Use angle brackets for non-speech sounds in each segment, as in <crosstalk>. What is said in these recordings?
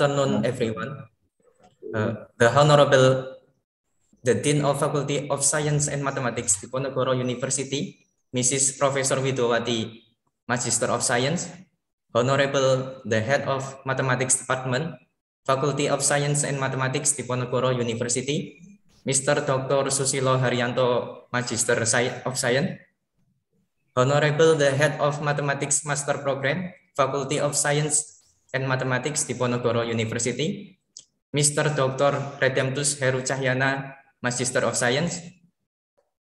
afternoon, everyone. Uh, the Honorable, the Dean of Faculty of Science and Mathematics, Diponegoro University, Mrs. Professor Widowati, Magister of Science, Honorable, the Head of Mathematics Department, Faculty of Science and Mathematics, Diponegoro University, Mr. Dr. Susilo Haryanto, Magister of Science, Honorable, the Head of Mathematics Master Program, Faculty of Science and Mathematics di University, Mr. Dr. Redemptus Heru Cahyana, Master of Science,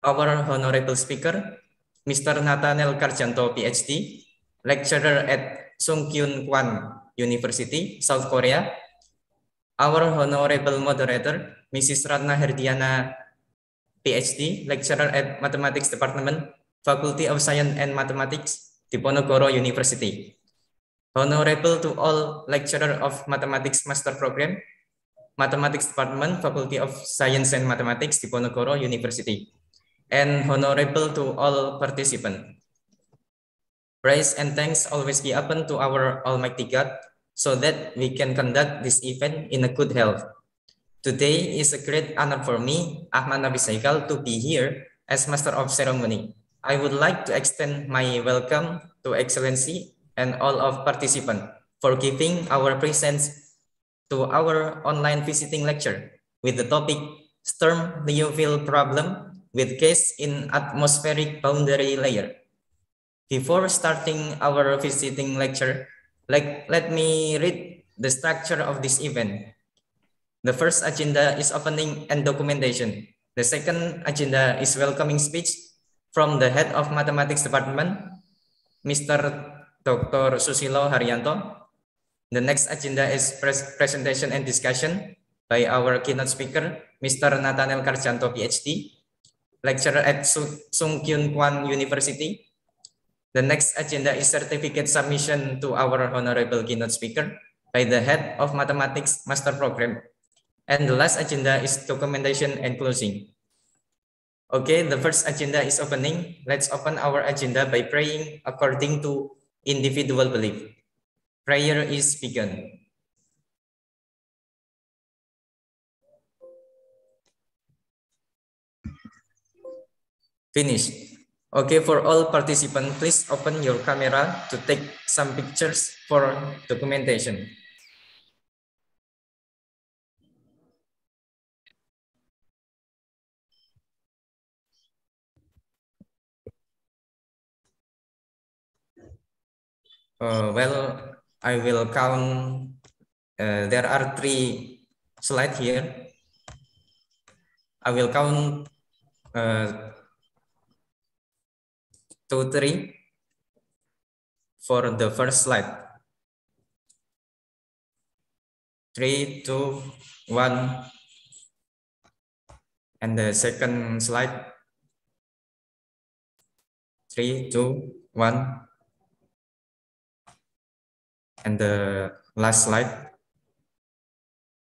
our honorable speaker, Mr. Nathaniel Karjanto, PhD, lecturer at Sungkyun Kwan University, South Korea, our honorable moderator, Mrs. Ratna Herdiana, PhD, lecturer at Mathematics Department, Faculty of Science and Mathematics, Diponegoro University. Honorable to all lecturer of Mathematics Master Program, Mathematics Department, Faculty of Science and Mathematics, Diponegoro University, and honorable to all participants. Praise and thanks always be open to our Almighty God so that we can conduct this event in a good health. Today is a great honor for me, Ahmad Nabi to be here as Master of Ceremony. I would like to extend my welcome to Excellency and all of participants for giving our presence to our online visiting lecture with the topic storm Liouville problem with case in atmospheric boundary layer. Before starting our visiting lecture, like, let me read the structure of this event. The first agenda is opening and documentation. The second agenda is welcoming speech from the head of mathematics department, Mr. Dr. Susilo Haryanto. The next agenda is presentation and discussion by our keynote speaker, Mr. Nathaniel Karjanto, PhD, lecturer at Sung Kyun Kwan University. The next agenda is certificate submission to our honorable keynote speaker by the head of mathematics master program. And the last agenda is documentation and closing. Okay, the first agenda is opening. Let's open our agenda by praying according to individual belief. Prayer is begun. Finish. Okay, for all participants, please open your camera to take some pictures for documentation. Uh, well, I will count. Uh, there are three slides here. I will count uh, two, three for the first slide. Three, two, one, and the second slide. Three, two, one. And the last slide,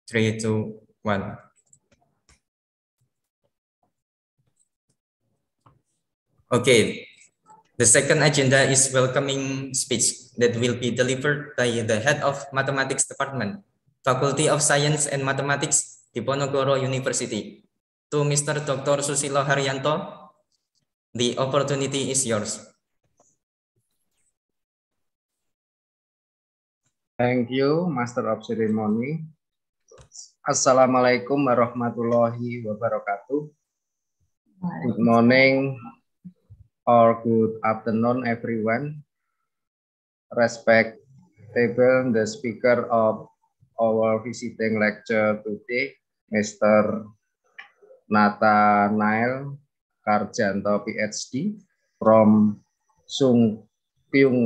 three, two, one. Okay, the second agenda is welcoming speech that will be delivered by the head of mathematics department, Faculty of Science and Mathematics, Diponegoro University, to Mr. Dr. Susilo Haryanto. The opportunity is yours. Thank you, Master of Ceremony. Assalamualaikum warahmatullahi wabarakatuh. Good morning or good afternoon, everyone. Respectable the speaker of our visiting lecture today, Mr. Nathanael Karjanto, PhD, from Sung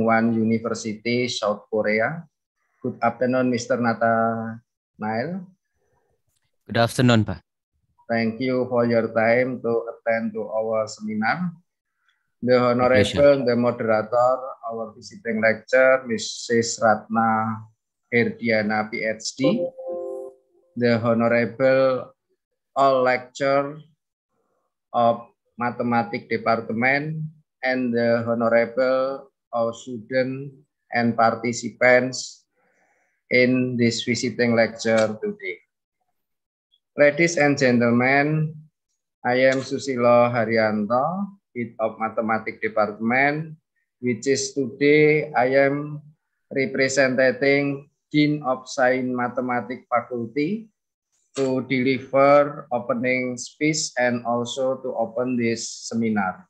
Wan University, South Korea. Good afternoon, Mr. Nata Nile. Good afternoon, Pak. Thank you for your time to attend to our seminar. The Honorable, the moderator, our visiting lecturer, Mrs. Ratna Herdiana, PhD. The Honorable, all lecturer of Mathematics Department, and the Honorable, our student and participants in this visiting lecture today. Ladies and gentlemen, I am Susilo Haryanto, Head of Mathematics Department, which is today I am representing Dean of Science Mathematics Faculty to deliver opening speech and also to open this seminar.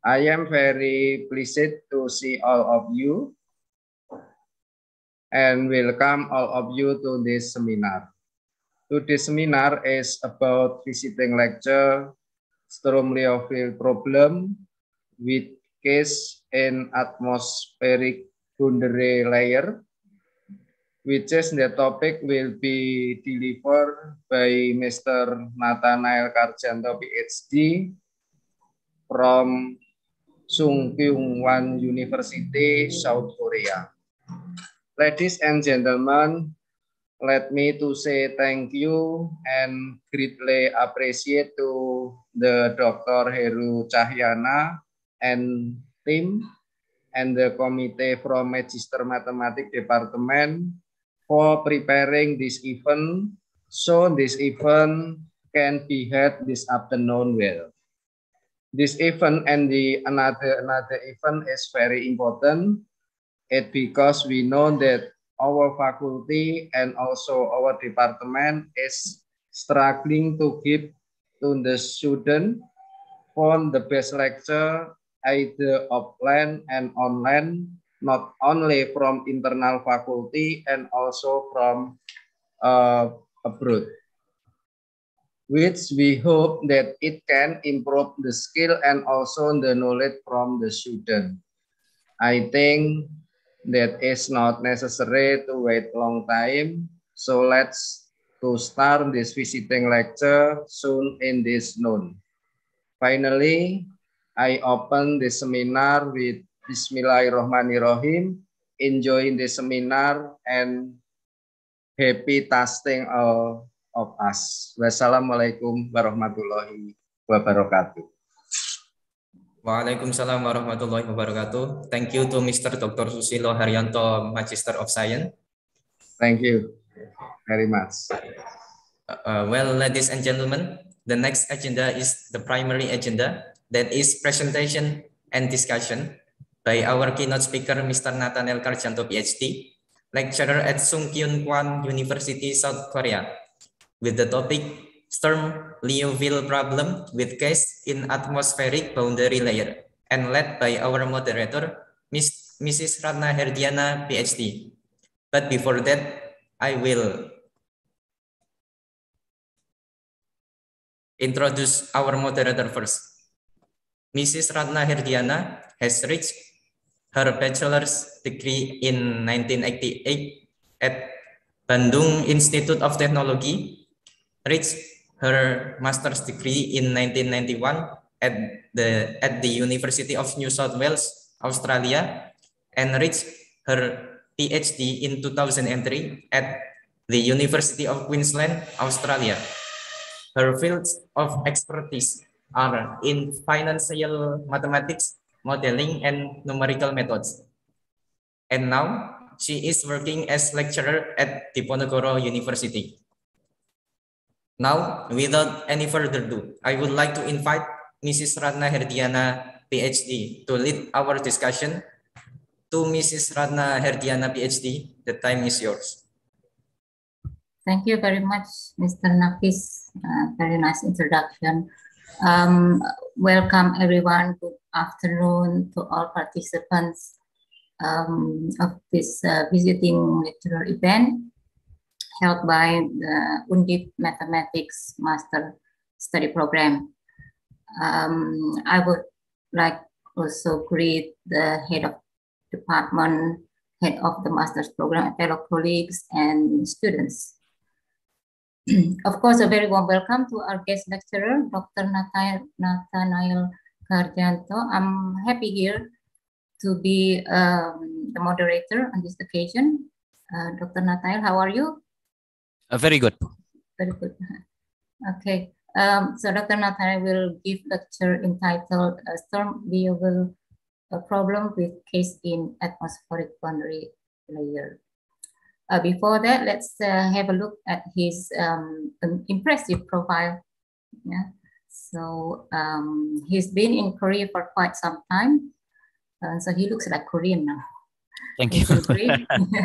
I am very pleased to see all of you and welcome all of you to this seminar. Today's seminar is about visiting lecture Storm Liouville problem with case in atmospheric boundary layer, which is the topic will be delivered by Mr. Nathanael Karjanto, PhD, from Sung Kyung Wan University, South Korea. Ladies and gentlemen, let me to say thank you and greatly appreciate to the Dr. Heru Cahyana and team and the committee from Magister Mathematics Department for preparing this event so this event can be had this afternoon well. This event and the another another event is very important It's because we know that our faculty and also our department is struggling to give to the student from the best lecture either offline and online, not only from internal faculty and also from uh, abroad, which we hope that it can improve the skill and also the knowledge from the student. I think that is not necessary to wait long time. So let's to start this visiting lecture soon in this noon. Finally, I open this seminar with Bismillahirrahmanirrahim. Enjoy the seminar and happy testing all of us. Wassalamualaikum warahmatullahi wabarakatuh. Waalaikumsalam warahmatullahi wabarakatuh. Thank you to Mr. Dr. Susilo Haryanto, Magister of Science. Thank you very much. Uh, uh, well, ladies and gentlemen, the next agenda is the primary agenda that is presentation and discussion by our keynote speaker, Mr. Nathaniel Karjanto, PhD, lecturer at Kyun Kwan University, South Korea, with the topic Storm Liouville problem with case in atmospheric boundary layer and led by our moderator, Miss, Mrs. Ratna Herdiana, PhD. But before that, I will introduce our moderator first. Mrs. Ratna Herdiana has reached her bachelor's degree in 1988 at Bandung Institute of Technology, reached her master's degree in 1991 at the, at the University of New South Wales, Australia, and reached her PhD in 2003 at the University of Queensland, Australia. Her fields of expertise are in financial mathematics, modeling, and numerical methods. And now, she is working as lecturer at Diponegoro University. Now, without any further ado, I would like to invite Mrs. Ratna Herdiana, PhD, to lead our discussion. To Mrs. Ratna Herdiana, PhD, the time is yours. Thank you very much, Mr. Nafis. Uh, very nice introduction. Um, welcome, everyone. Good afternoon to all participants um, of this uh, visiting lecture event held by the UNDIP Mathematics Master Study Program. Um, I would like also greet the head of department, head of the master's program, fellow colleagues and students. <clears throat> of course, a very warm welcome to our guest lecturer, Dr. Nathaniel Cardianto. I'm happy here to be um, the moderator on this occasion. Uh, Dr. Nathaniel, how are you? A very good. Very good. <laughs> Okay. Um, so Dr. Nathan, will give lecture entitled uh, Storm Viewable a Problem with Case in Atmospheric Boundary Layer. Uh, before that, let's uh, have a look at his um, impressive profile. Yeah. So um, he's been in Korea for quite some time. Uh, so he looks like Korean now. Thank you. <laughs>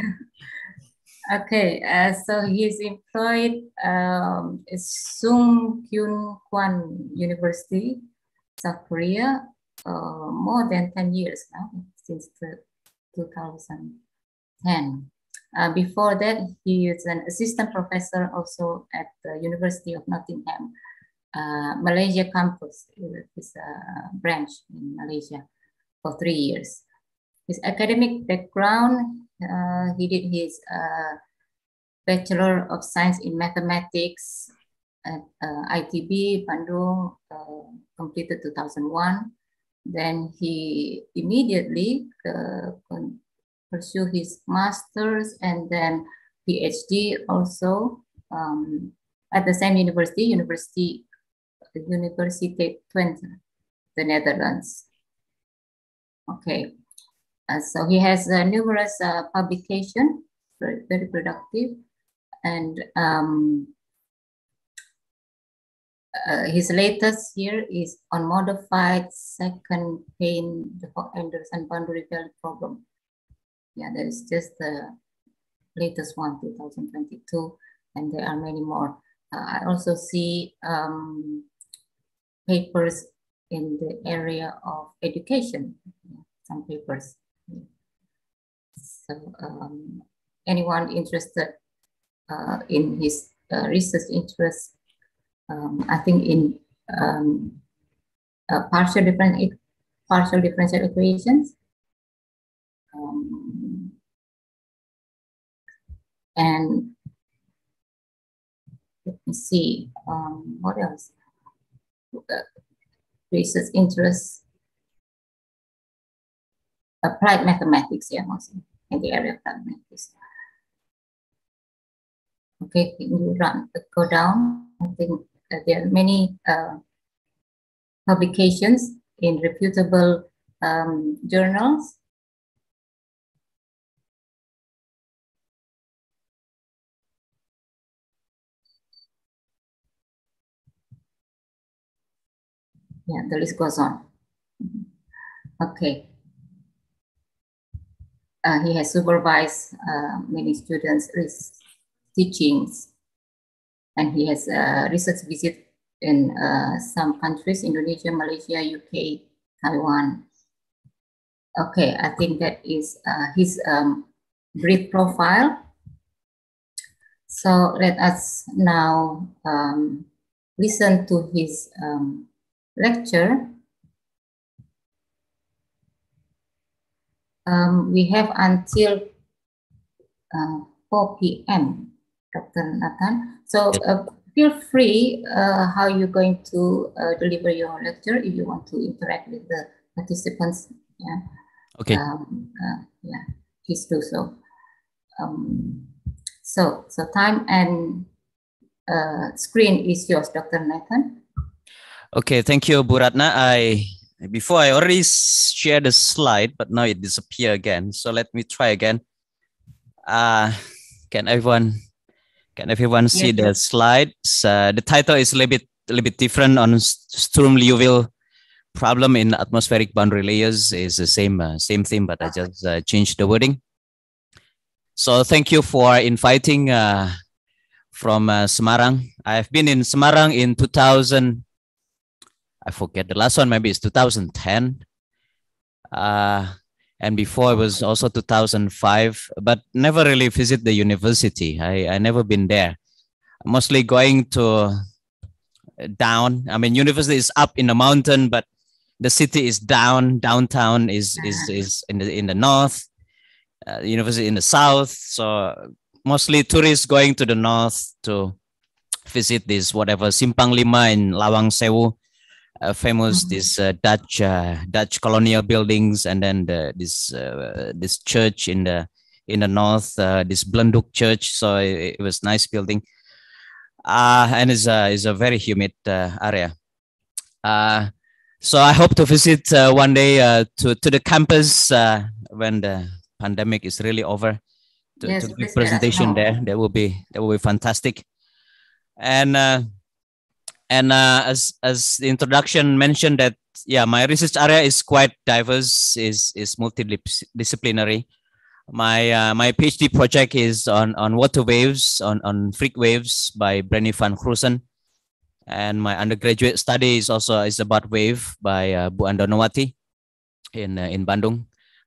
Okay, uh, so he's employed um, at Sung Kyun Kwan University, South Korea, uh, more than 10 years now, since 2010. Uh, before that, he is an assistant professor also at the University of Nottingham, uh, Malaysia campus, is a branch in Malaysia for three years. His academic background uh, he did his uh, Bachelor of Science in Mathematics at uh, ITB Bandung, uh, completed 2001. Then he immediately pursued his master's and then PhD also um, at the same university, University Universiteit Twente, the Netherlands. Okay, uh, so he has uh, numerous uh, publication, very, very productive, and um, uh, his latest here is on modified second pain the Anderson boundary value problem. Yeah, that is just the latest one, 2022, and there are many more. Uh, I also see um, papers in the area of education, some papers so um, anyone interested uh, in his uh, research interests, um, I think in um, uh, partial different partial differential equations. Um, and let me see um, what else uh, research interests applied mathematics yeah also the area term like Okay, you run, go down. I think uh, there are many uh, publications in reputable um, journals. Yeah, the list goes on. Mm-hmm. Okay. Uh, he has supervised uh, many students' teachings, and he has a research visit in uh, some countries, Indonesia, Malaysia, UK, Taiwan. Okay, I think that is uh, his um, brief profile. So let us now um, listen to his um, lecture. Um, we have until uh, 4 p.m., Dr. Nathan. So uh, feel free uh, how you're going to uh, deliver your lecture if you want to interact with the participants. Yeah. Okay. Um, uh, yeah, please do so. Um, so, so time and uh, screen is yours, Dr. Nathan. Okay, thank you, Buratna. I before I already shared the slide, but now it disappeared again. So let me try again. Uh, can everyone can everyone see yes, the slides? Uh, the title is a little bit a little bit different on Sturm Liouville problem in atmospheric boundary layers is the same uh, same thing, but I just uh, changed the wording. So thank you for inviting uh, from uh, Semarang. I've been in Semarang in 2000. I forget the last one. Maybe it's 2010. Uh, and before it was also 2005 but never really visit the university i i never been there mostly going to uh, down i mean university is up in the mountain but the city is down downtown is is uh-huh. is in the in the north uh, university in the south so mostly tourists going to the north to visit this whatever simpang lima in lawang sewu uh, famous mm-hmm. this uh, Dutch uh, Dutch colonial buildings, and then the, this uh, this church in the in the north, uh, this Blunduk Church. So it, it was nice building, uh, and it's a it's a very humid area. so I hope to visit one day to to the campus when the pandemic is really over. To, yes, to presentation there, that will be that will be fantastic, and and uh, as as the introduction mentioned that yeah my research area is quite diverse is is multidisciplinary my uh, my phd project is on on water waves on on freak waves by Brenny van Krusen. and my undergraduate study is also is about wave by uh, Bu Andonowati in uh, in Bandung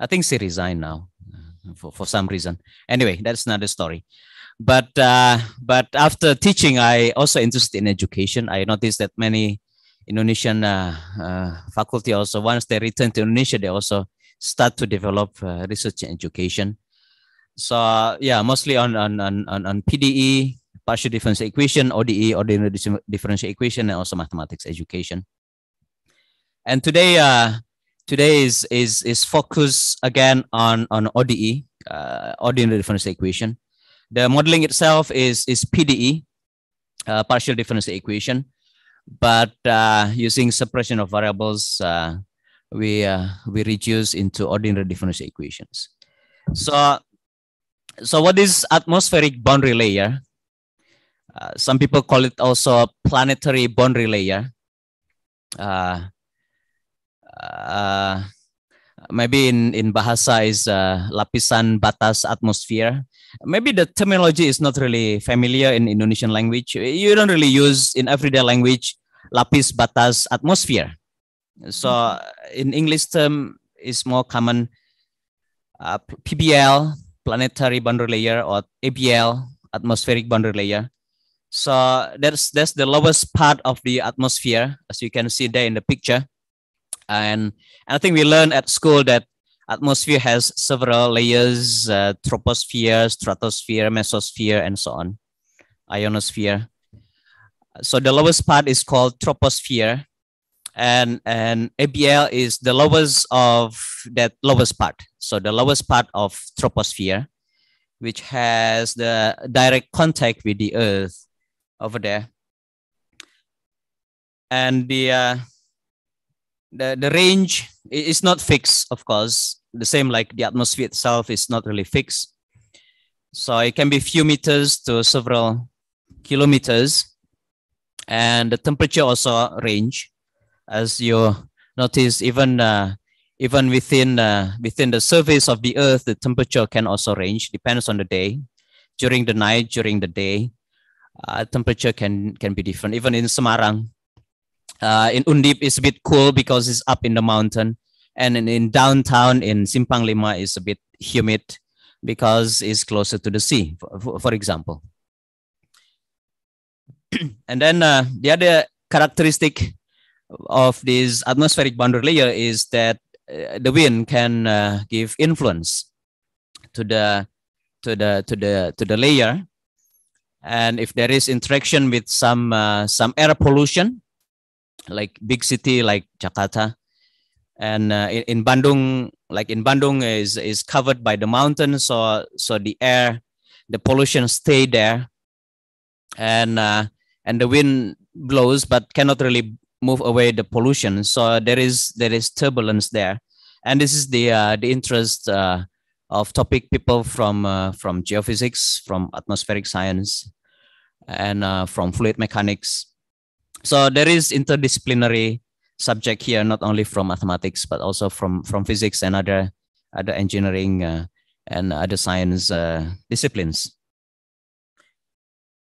i think she resigned now uh, for, for some reason anyway that's another story but uh, but after teaching i also interested in education i noticed that many indonesian uh, uh, faculty also once they return to indonesia they also start to develop uh, research and education so yeah mostly on on on on pde partial differential equation ode ordinary differential equation and also mathematics education and today uh, today is is is focus again on on ode uh, ordinary differential equation the modeling itself is, is PDE, uh, partial difference equation, but uh, using suppression of variables, uh, we, uh, we reduce into ordinary difference equations. So, so what is atmospheric boundary layer? Uh, some people call it also planetary boundary layer. Uh, maybe in in bahasa is uh, lapisan batas atmosphere maybe the terminology is not really familiar in indonesian language you don't really use in everyday language lapis batas atmosphere so uh, in english term is more common uh, pbl planetary boundary layer or abl atmospheric boundary layer so that's that's the lowest part of the atmosphere as you can see there in the picture and I think we learned at school that atmosphere has several layers: uh, troposphere, stratosphere, mesosphere, and so on, ionosphere. So the lowest part is called troposphere, and and ABL is the lowest of that lowest part. So the lowest part of troposphere, which has the direct contact with the Earth over there, and the uh, the, the range is not fixed, of course. The same like the atmosphere itself is not really fixed. So it can be few meters to several kilometers. And the temperature also range. As you notice, even uh, even within uh, within the surface of the earth, the temperature can also range, depends on the day. During the night, during the day, uh, temperature can can be different. Even in Semarang, uh, in Undip is a bit cool because it's up in the mountain, and in, in downtown in Simpang Lima is a bit humid because it's closer to the sea, for, for example. <clears throat> and then uh, the other characteristic of this atmospheric boundary layer is that uh, the wind can uh, give influence to the to the to the to the layer and if there is interaction with some uh, some air pollution like big city like Jakarta, and uh, in, Bandung, like in Bandung, is is covered by the mountains, so so the air, the pollution stay there, and uh, and the wind blows but cannot really move away the pollution. So there is there is turbulence there, and this is the uh, the interest uh, of topic people from uh, from geophysics, from atmospheric science, and uh, from fluid mechanics so there is interdisciplinary subject here not only from mathematics but also from from physics and other other engineering uh, and other science uh, disciplines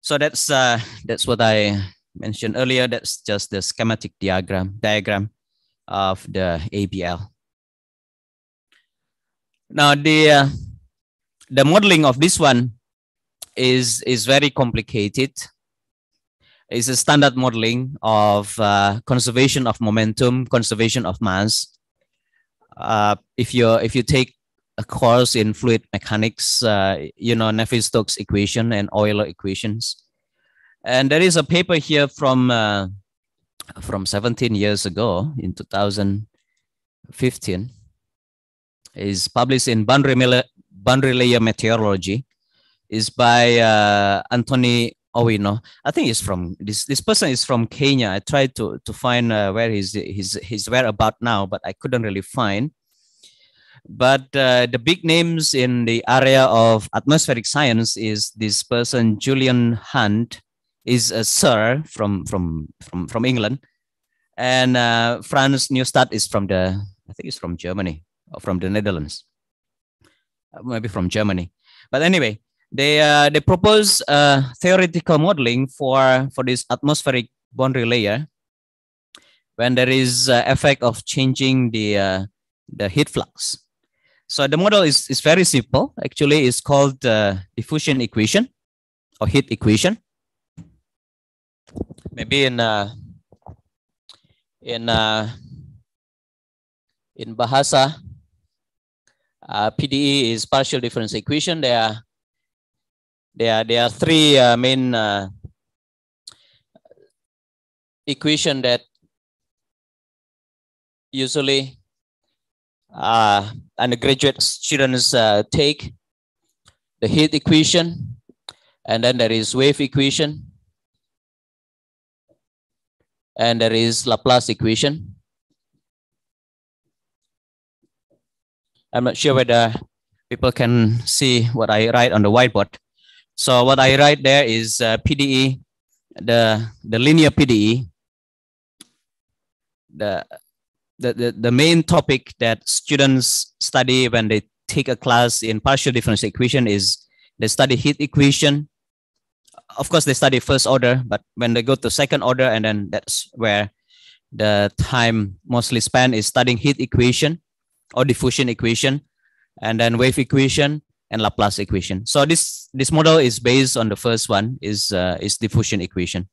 so that's uh, that's what i mentioned earlier that's just the schematic diagram diagram of the abl now the uh, the modeling of this one is is very complicated is a standard modeling of uh, conservation of momentum, conservation of mass. Uh, if you if you take a course in fluid mechanics, uh, you know Navier-Stokes equation and Euler equations, and there is a paper here from uh, from 17 years ago in 2015 is published in boundary, boundary layer meteorology is by uh, Anthony Oh wait, know, I think it's from this. This person is from Kenya. I tried to to find uh, where he's he's he's whereabouts now, but I couldn't really find. But uh, the big names in the area of atmospheric science is this person Julian Hunt, is a sir from from from from England, and uh, Franz Neustadt is from the I think it's from Germany or from the Netherlands, uh, maybe from Germany. But anyway, they uh, they propose uh, theoretical modeling for for this atmospheric boundary layer when there is uh, effect of changing the uh, the heat flux. So the model is, is very simple. Actually, it's called the uh, diffusion equation or heat equation. Maybe in uh, in uh, in Bahasa, uh, PDE is partial difference equation. There are there, there are three uh, main uh, equation that usually uh, undergraduate students uh, take. The heat equation, and then there is wave equation, and there is Laplace equation. I'm not sure whether people can see what I write on the whiteboard. So what I write there is uh, PDE, the, the linear PDE, the, the, the, the main topic that students study when they take a class in partial differential equation is they study heat equation. Of course, they study first order, but when they go to second order, and then that's where the time mostly spent is studying heat equation or diffusion equation and then wave equation and Laplace equation. So this this model is based on the first one is uh, is diffusion equation.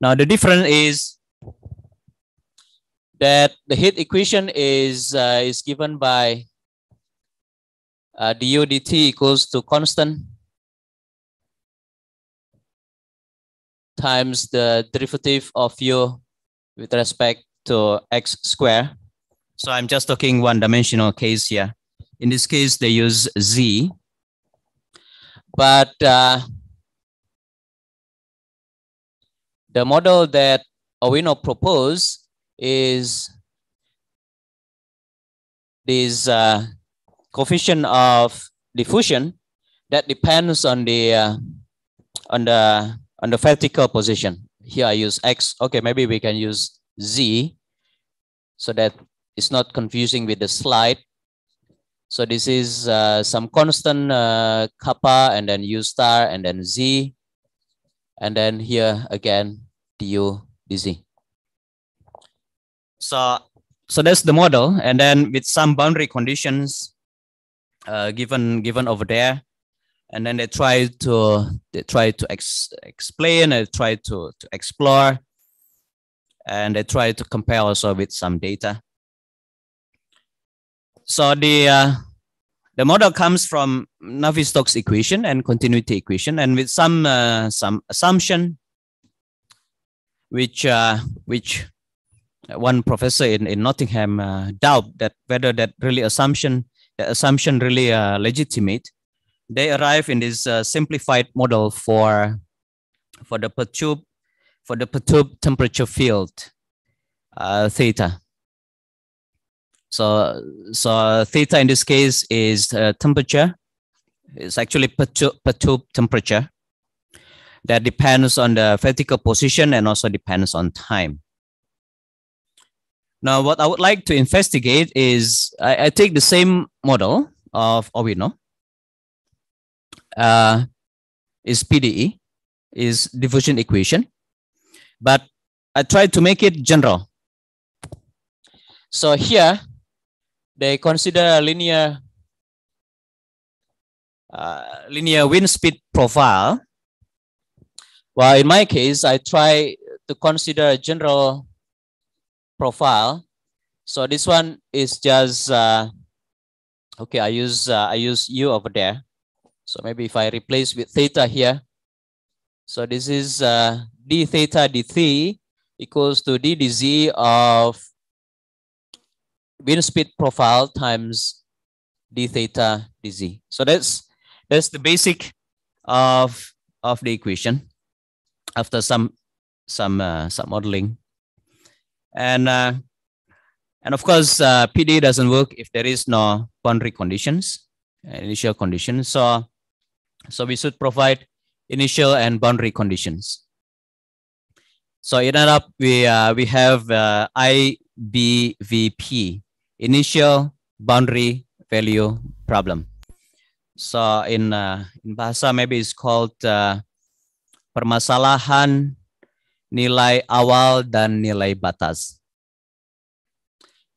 Now the difference is that the heat equation is uh, is given by uh, du dt equals to constant times the derivative of u with respect to x square. So I'm just talking one dimensional case here. In this case, they use Z. But uh, the model that Arduino proposed is this uh, coefficient of diffusion that depends on the uh, on the on the vertical position. Here I use X. Okay, maybe we can use Z so that it's not confusing with the slide. So this is uh, some constant uh, kappa and then u star and then z. And then here again, du dz. So, so that's the model. And then with some boundary conditions uh, given given over there, and then they try to they try to ex explain, they try to, to explore, and they try to compare also with some data. So the uh, the model comes from Navier-Stokes equation and continuity equation, and with some uh, some assumption, which uh, which one professor in, in Nottingham uh, doubt that whether that really assumption the assumption really uh, legitimate. They arrive in this uh, simplified model for for the perturb for the perturb temperature field uh, theta. So, so theta in this case is uh, temperature. It's actually perturb temperature. That depends on the vertical position and also depends on time. Now, what I would like to investigate is I, I take the same model of Arduino. Uh, is PDE, is diffusion equation, but I try to make it general. So here, they consider linear uh, linear wind speed profile. Well, in my case, I try to consider a general profile. So this one is just uh, okay. I use uh, I use u over there. So maybe if I replace with theta here, so this is uh, d theta d t equals to d dz of wind speed profile times d theta dz. So that's that's the basic of of the equation after some some uh, some modeling, and uh, and of course uh, PD doesn't work if there is no boundary conditions, initial conditions. So so we should provide initial and boundary conditions. So it ended up we uh, we have uh, IBVP initial boundary value problem. So in uh, in bahasa maybe it's called uh, permasalahan nilai awal dan nilai batas.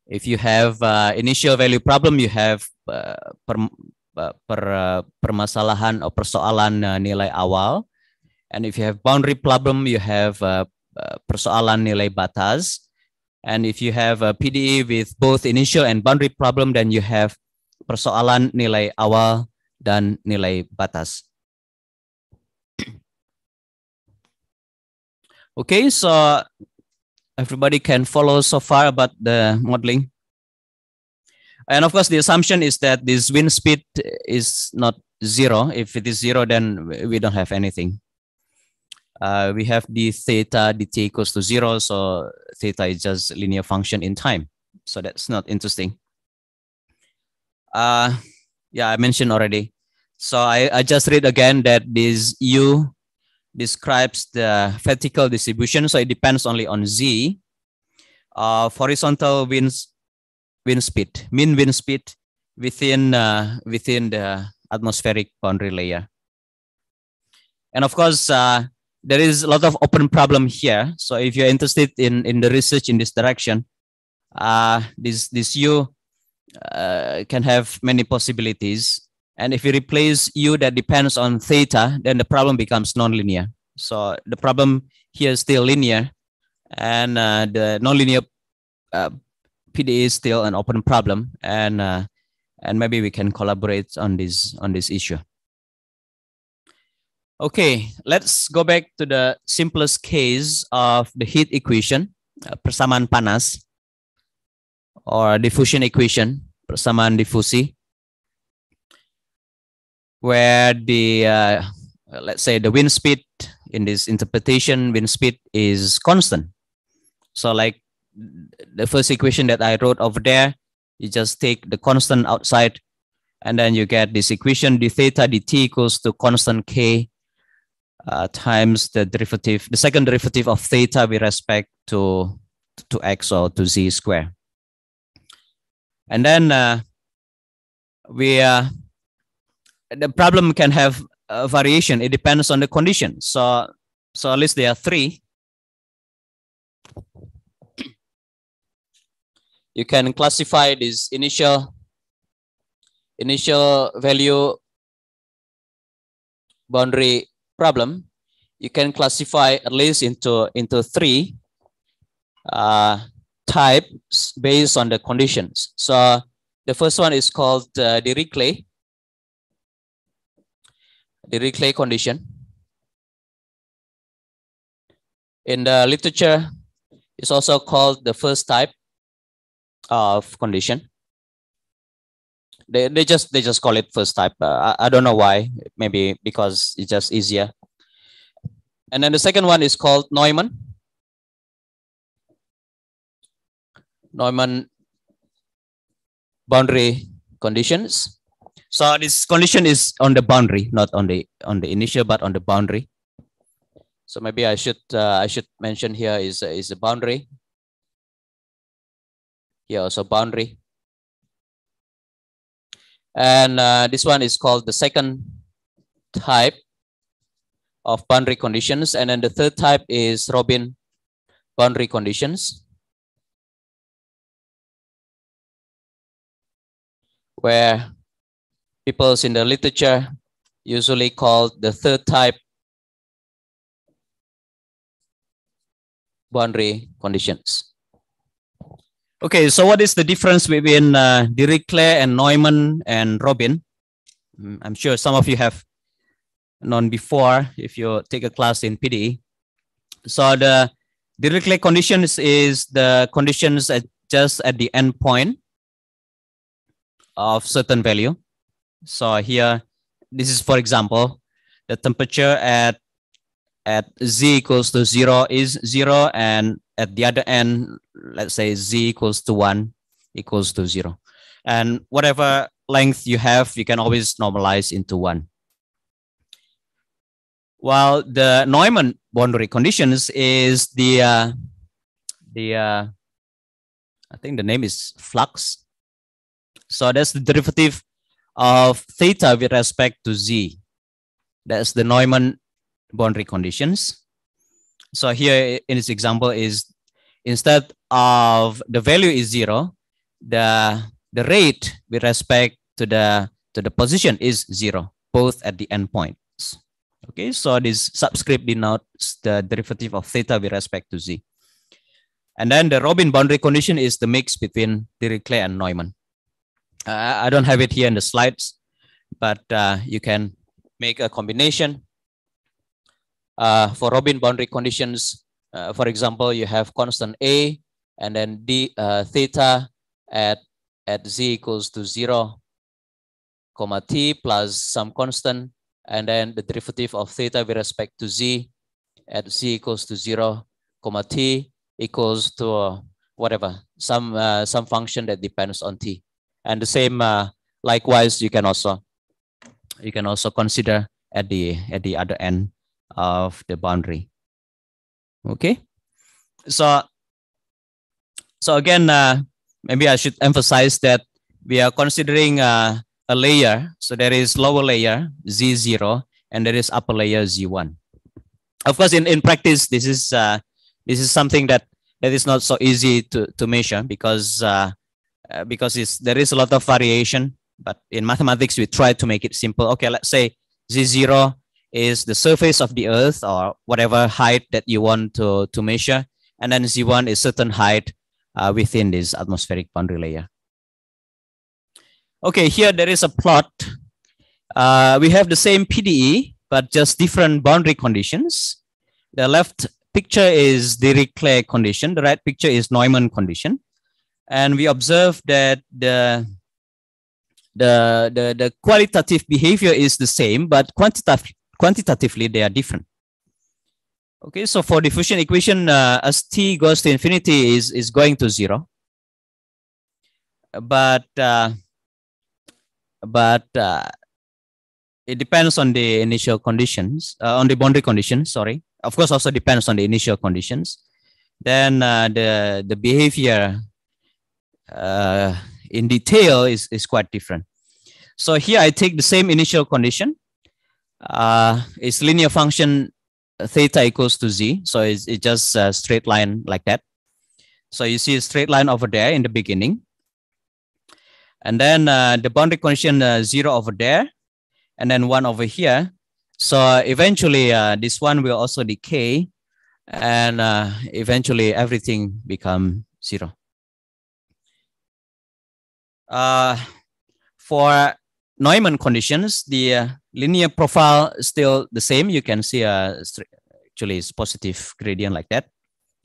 If you have uh, initial value problem, you have uh, per, uh, per uh, permasalahan atau persoalan uh, nilai awal. And if you have boundary problem, you have uh, uh, persoalan nilai batas. And if you have a PDE with both initial and boundary problem, then you have persoalan nilai awal dan nilai batas. <clears throat> Okay, so everybody can follow so far about the modeling. And of course, the assumption is that this wind speed is not zero. If it is zero, then we don't have anything uh, we have the theta dt equals to zero. So theta is just linear function in time. So that's not interesting. Uh, yeah, I mentioned already. So I, I just read again that this u describes the vertical distribution. So it depends only on z. of uh, horizontal wind, wind speed, mean wind speed within, uh, within the atmospheric boundary layer. And of course, uh, there is a lot of open problem here. So if you're interested in, in the research in this direction, uh, this this U uh, can have many possibilities. And if you replace U that depends on theta, then the problem becomes nonlinear. So the problem here is still linear, and uh, the nonlinear uh, PDE is still an open problem. And uh, and maybe we can collaborate on this on this issue. Okay, let's go back to the simplest case of the heat equation, uh, persamaan panas, or diffusion equation, persamaan diffusi, where the, uh, let's say the wind speed in this interpretation, wind speed is constant. So like the first equation that I wrote over there, you just take the constant outside and then you get this equation d theta dt equals to constant k uh, times the derivative, the second derivative of theta with respect to, to x or to z square. And then uh, we, uh, the problem can have a variation. It depends on the condition. So, so at least there are three. You can classify this initial initial value boundary problem, you can classify at least into, into three uh, types based on the conditions. So the first one is called uh, Dirichlet, Dirichlet condition. In the literature, it's also called the first type of condition. They, they just they just call it first type. Uh, I, I don't know why. Maybe because it's just easier. And then the second one is called Neumann. Neumann boundary conditions. So this condition is on the boundary, not on the on the initial, but on the boundary. So maybe I should uh, I should mention here is is a boundary. Here also boundary. And uh, this one is called the second type of boundary conditions. And then the third type is Robin boundary conditions. Where people in the literature usually call the third type boundary conditions. Okay, so what is the difference between uh, Dirichlet and Neumann and Robin? Mm, I'm sure some of you have known before if you take a class in PDE. So the Dirichlet conditions is the conditions at just at the end point of certain value. So here, this is for example, the temperature at at z equals to zero is zero and at the other end, let's say z equals to 1 equals to 0. And whatever length you have, you can always normalize into 1. While the Neumann boundary conditions is the, uh, the uh, I think the name is flux. So that's the derivative of theta with respect to z. That's the Neumann boundary conditions. So here in this example is instead of the value is zero, the the rate with respect to the to the position is zero, both at the endpoints. Okay, so this subscript denotes the derivative of theta with respect to z. And then the Robin boundary condition is the mix between Dirichlet and Neumann. Uh, I don't have it here in the slides, but uh, you can make a combination uh, for Robin boundary conditions, uh, for example, you have constant A and then D uh, theta at, at Z equals to zero, comma T plus some constant, and then the derivative of theta with respect to Z at Z equals to zero, comma T equals to uh, whatever, some, uh, some function that depends on T. And the same, uh, likewise, you can also, you can also consider at the, at the other end of the boundary. Okay. So, so again, uh, maybe I should emphasize that we are considering uh, a layer. So there is lower layer Z0 and there is upper layer Z1. Of course, in, in practice, this is uh, this is something that that is not so easy to, to measure because uh, uh because it's, there is a lot of variation. But in mathematics, we try to make it simple. Okay, let's say Z0 is the surface of the earth or whatever height that you want to, to measure. And then Z1 is certain height uh, within this atmospheric boundary layer. Okay, here there is a plot. Uh, we have the same PDE, but just different boundary conditions. The left picture is Dirichlet condition. The right picture is Neumann condition. And we observe that the the, the, the qualitative behavior is the same, but quantitative, quantitatively they are different. Okay, so for diffusion equation, uh, as t goes to infinity is, is going to zero. But uh, but uh, it depends on the initial conditions, uh, on the boundary conditions. Sorry, of course, also depends on the initial conditions. Then uh, the the behavior uh, in detail is is quite different. So here I take the same initial condition uh, its linear function theta equals to z. So it's, it's just a straight line like that. So you see a straight line over there in the beginning. And then uh, the boundary condition uh, zero over there, and then one over here. So eventually uh, this one will also decay and uh, eventually everything become zero. Uh, for Neumann conditions, the uh, linear profile is still the same. You can see a actually it's positive gradient like that.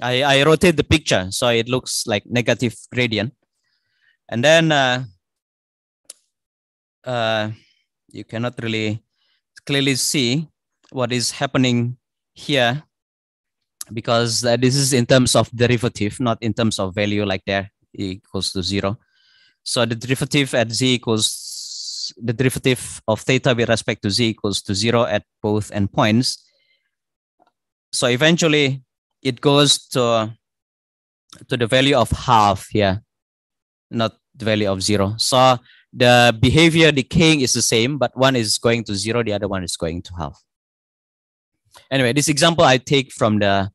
I, I rotate the picture so it looks like negative gradient. And then uh, uh, you cannot really clearly see what is happening here because this is in terms of derivative, not in terms of value like there e equals to zero. So the derivative at z equals the derivative of theta with respect to z equals to zero at both endpoints. So eventually it goes to, to the value of half here, not the value of zero. So the behavior decaying is the same, but one is going to zero, the other one is going to half. Anyway, this example I take from the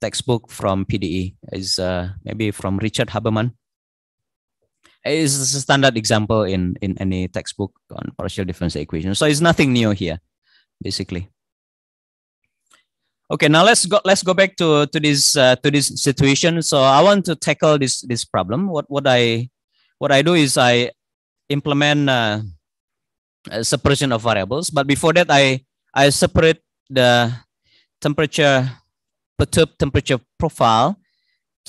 textbook from PDE is uh, maybe from Richard Haberman. Eh, it's a standard example in, in any textbook on partial differential equations. So it's nothing new here, basically. Okay, now let's go. Let's go back to to this uh, to this situation. So I want to tackle this this problem. What what I what I do is I implement uh, separation of variables. But before that, I I separate the temperature perturbed temperature profile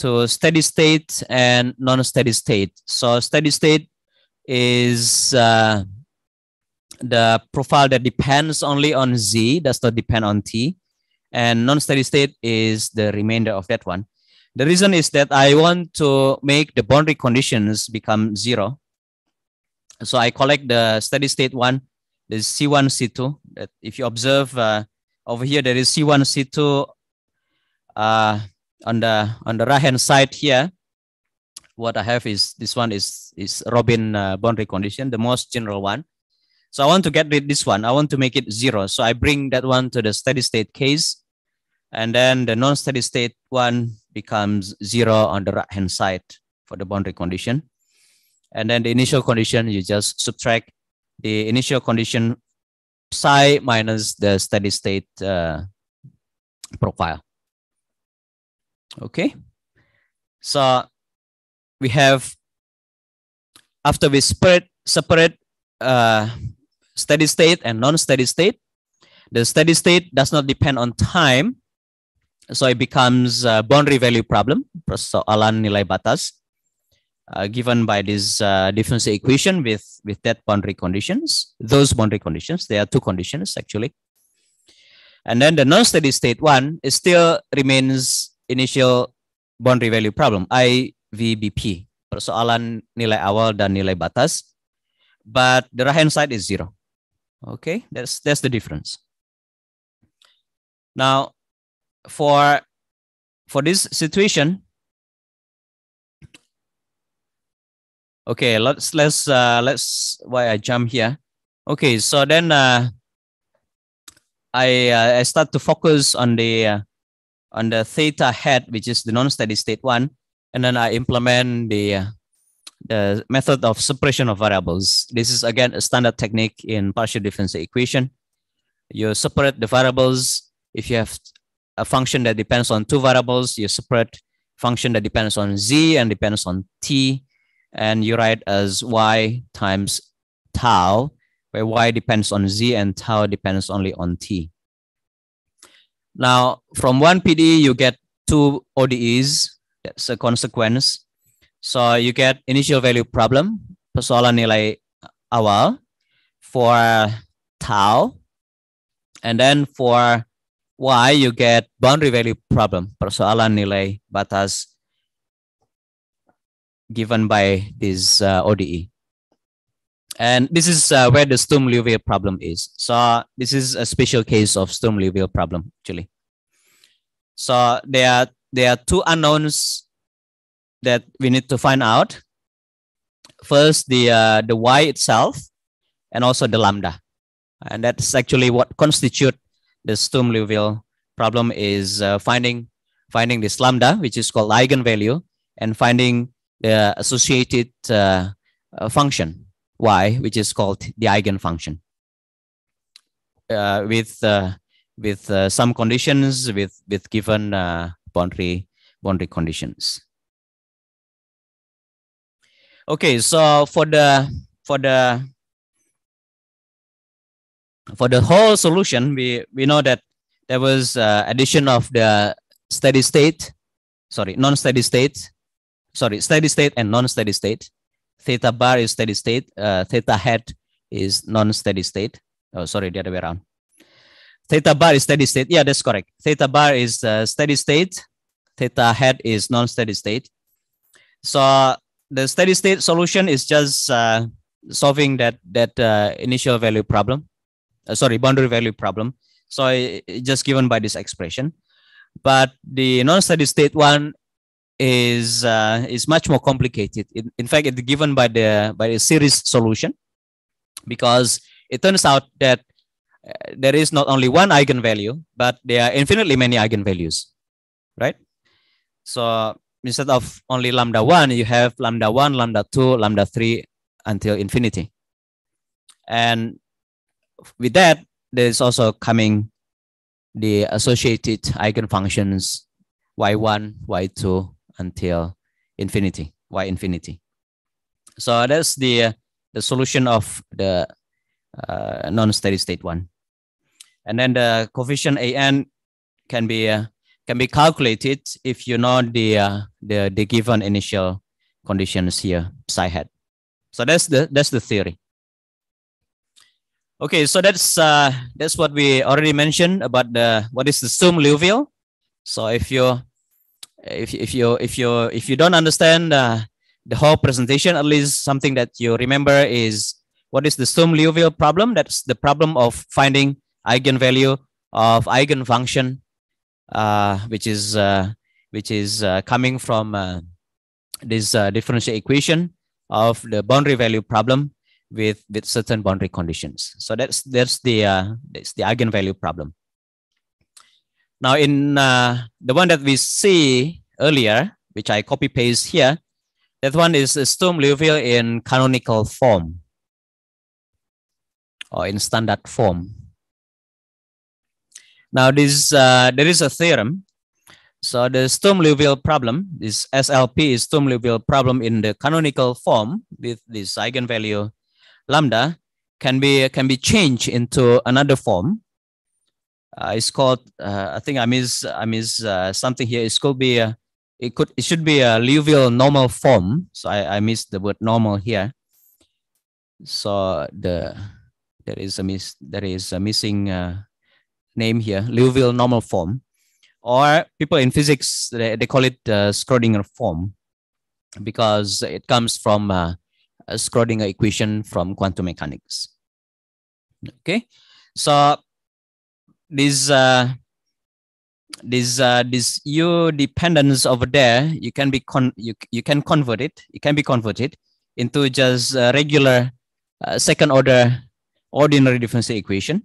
to steady state and non-steady state. So steady state is uh, the profile that depends only on z, does not depend on t. And non-steady state is the remainder of that one. The reason is that I want to make the boundary conditions become zero. So I collect the steady state one, the C1, C2. if you observe uh, over here, there is C1, C2 uh, on the on the right hand side here what i have is this one is is robin uh, boundary condition the most general one so i want to get rid this one i want to make it zero so i bring that one to the steady state case and then the non-steady state one becomes zero on the right hand side for the boundary condition and then the initial condition you just subtract the initial condition psi minus the steady state uh, profile Okay. So we have after we separate separate uh, steady state and non-steady state, the steady state does not depend on time, so it becomes a boundary value problem, persoalan nilai batas, uh, given by this uh, differential equation with with that boundary conditions. Those boundary conditions, there are two conditions actually. And then the non-steady state one, it still remains initial boundary value problem, IVBP, persoalan nilai awal dan nilai batas. But the right-hand side is zero. Okay, that's, that's the difference. Now, for, for this situation, okay, let's, let's, uh, let's, why I jump here. Okay, so then uh, I, uh, I start to focus on the uh, on the theta hat, which is the non-steady state one, and then I implement the uh, the method of suppression of variables. This is again a standard technique in partial differential equation. You separate the variables. If you have a function that depends on two variables, you separate function that depends on z and depends on t, and you write as y times tau, where y depends on z and tau depends only on t. Now, from one PDE you get two ODEs. That's a consequence. So you get initial value problem, persoalan nilai awal for tau. And then for y, you get boundary value problem, persoalan nilai batas given by this uh, ODE. And this is uh, where the Sturm Liouville problem is. So this is a special case of Sturm Liouville problem, actually. So there are, there are two unknowns that we need to find out. First, the, uh, the y itself, and also the lambda. And that's actually what constitute the Sturm Liouville problem is uh, finding, finding this lambda, which is called eigenvalue, and finding the associated uh, uh, function y, which is called the eigenfunction. Uh, with uh, with uh, some conditions, with with given uh, boundary boundary conditions. Okay, so for the for the for the whole solution, we we know that there was uh, addition of the steady state, sorry, non-steady state, sorry, steady state and non-steady state Theta bar is steady state. Uh, theta hat is non-steady state. Oh, sorry, the other way around. Theta bar is steady state. Yeah, that's correct. Theta bar is uh, steady state. Theta hat is non-steady state. So the steady state solution is just uh, solving that that uh, initial value problem. Uh, sorry, boundary value problem. So it, it just given by this expression. But the non-steady state one is uh, is much more complicated. In, in fact, it's given by the by a series solution because it turns out that uh, there is not only one eigenvalue, but there are infinitely many eigenvalues, right? So instead of only lambda one, you have lambda one, lambda two, lambda three until infinity, and with that, there is also coming the associated eigenfunctions y1, y2, until infinity, Why infinity. So that's the the solution of the uh, non-steady state one. And then the coefficient an can be uh, can be calculated if you know the uh, the the given initial conditions here psi hat. So that's the that's the theory. Okay, so that's uh, that's what we already mentioned about the what is the sum Liouville. So if you if if you if you if you don't understand uh, the whole presentation, at least something that you remember is what is the sturm Liouville problem? That's the problem of finding eigenvalue of eigenfunction, uh, which is uh, which is uh, coming from uh, this uh, differential equation of the boundary value problem with with certain boundary conditions. So that's that's the uh, that's the eigenvalue problem. Now in uh, the one that we see earlier, which I copy paste here, that one is Sturm Liouville in canonical form or in standard form. Now this, uh, there is a theorem. So the Sturm-Liouville problem, this SLP is Sturm-Liouville problem in the canonical form with this eigenvalue lambda can be, can be changed into another form uh, it's called. Uh, I think I miss I miss uh, something here. It could be a, it could it should be a alluvial normal form. So I I miss the word normal here. So the there is a miss there is a missing uh, name here. Alluvial normal form, or people in physics they, they call it uh, Schrodinger form because it comes from uh, a Schrodinger equation from quantum mechanics. Okay, so this uh, this uh, this your dependence over there you can be con- you, you can convert it it can be converted into just a regular uh, second order ordinary differential equation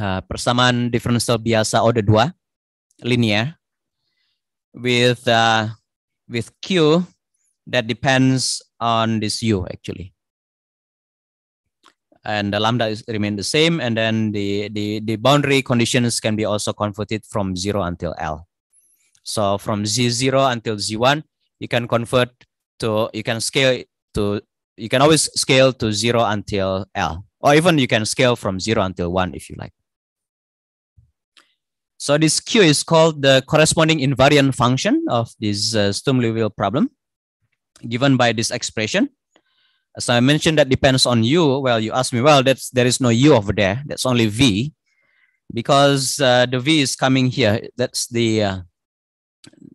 uh, persamaan differential biasa order 2 linear with uh, with q that depends on this u actually and the lambda is remain the same and then the, the the boundary conditions can be also converted from 0 until l so from z0 until z1 you can convert to you can scale to you can always scale to 0 until l or even you can scale from 0 until 1 if you like so this q is called the corresponding invariant function of this uh, sturm liouville problem given by this expression as I mentioned, that depends on you. Well, you ask me, well, that's, there is no U over there. That's only V because uh, the V is coming here. That's the, uh,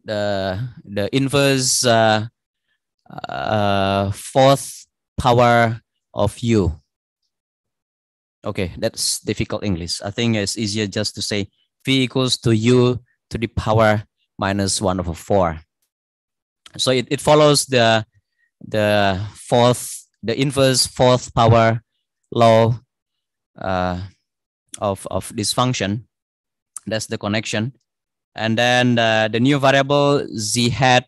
the, the inverse uh, uh fourth power of U. Okay, that's difficult English. I think it's easier just to say V equals to U to the power minus 1 over 4. So it, it follows the, the fourth the inverse fourth power law uh, of, of this function. That's the connection. And then uh, the new variable z hat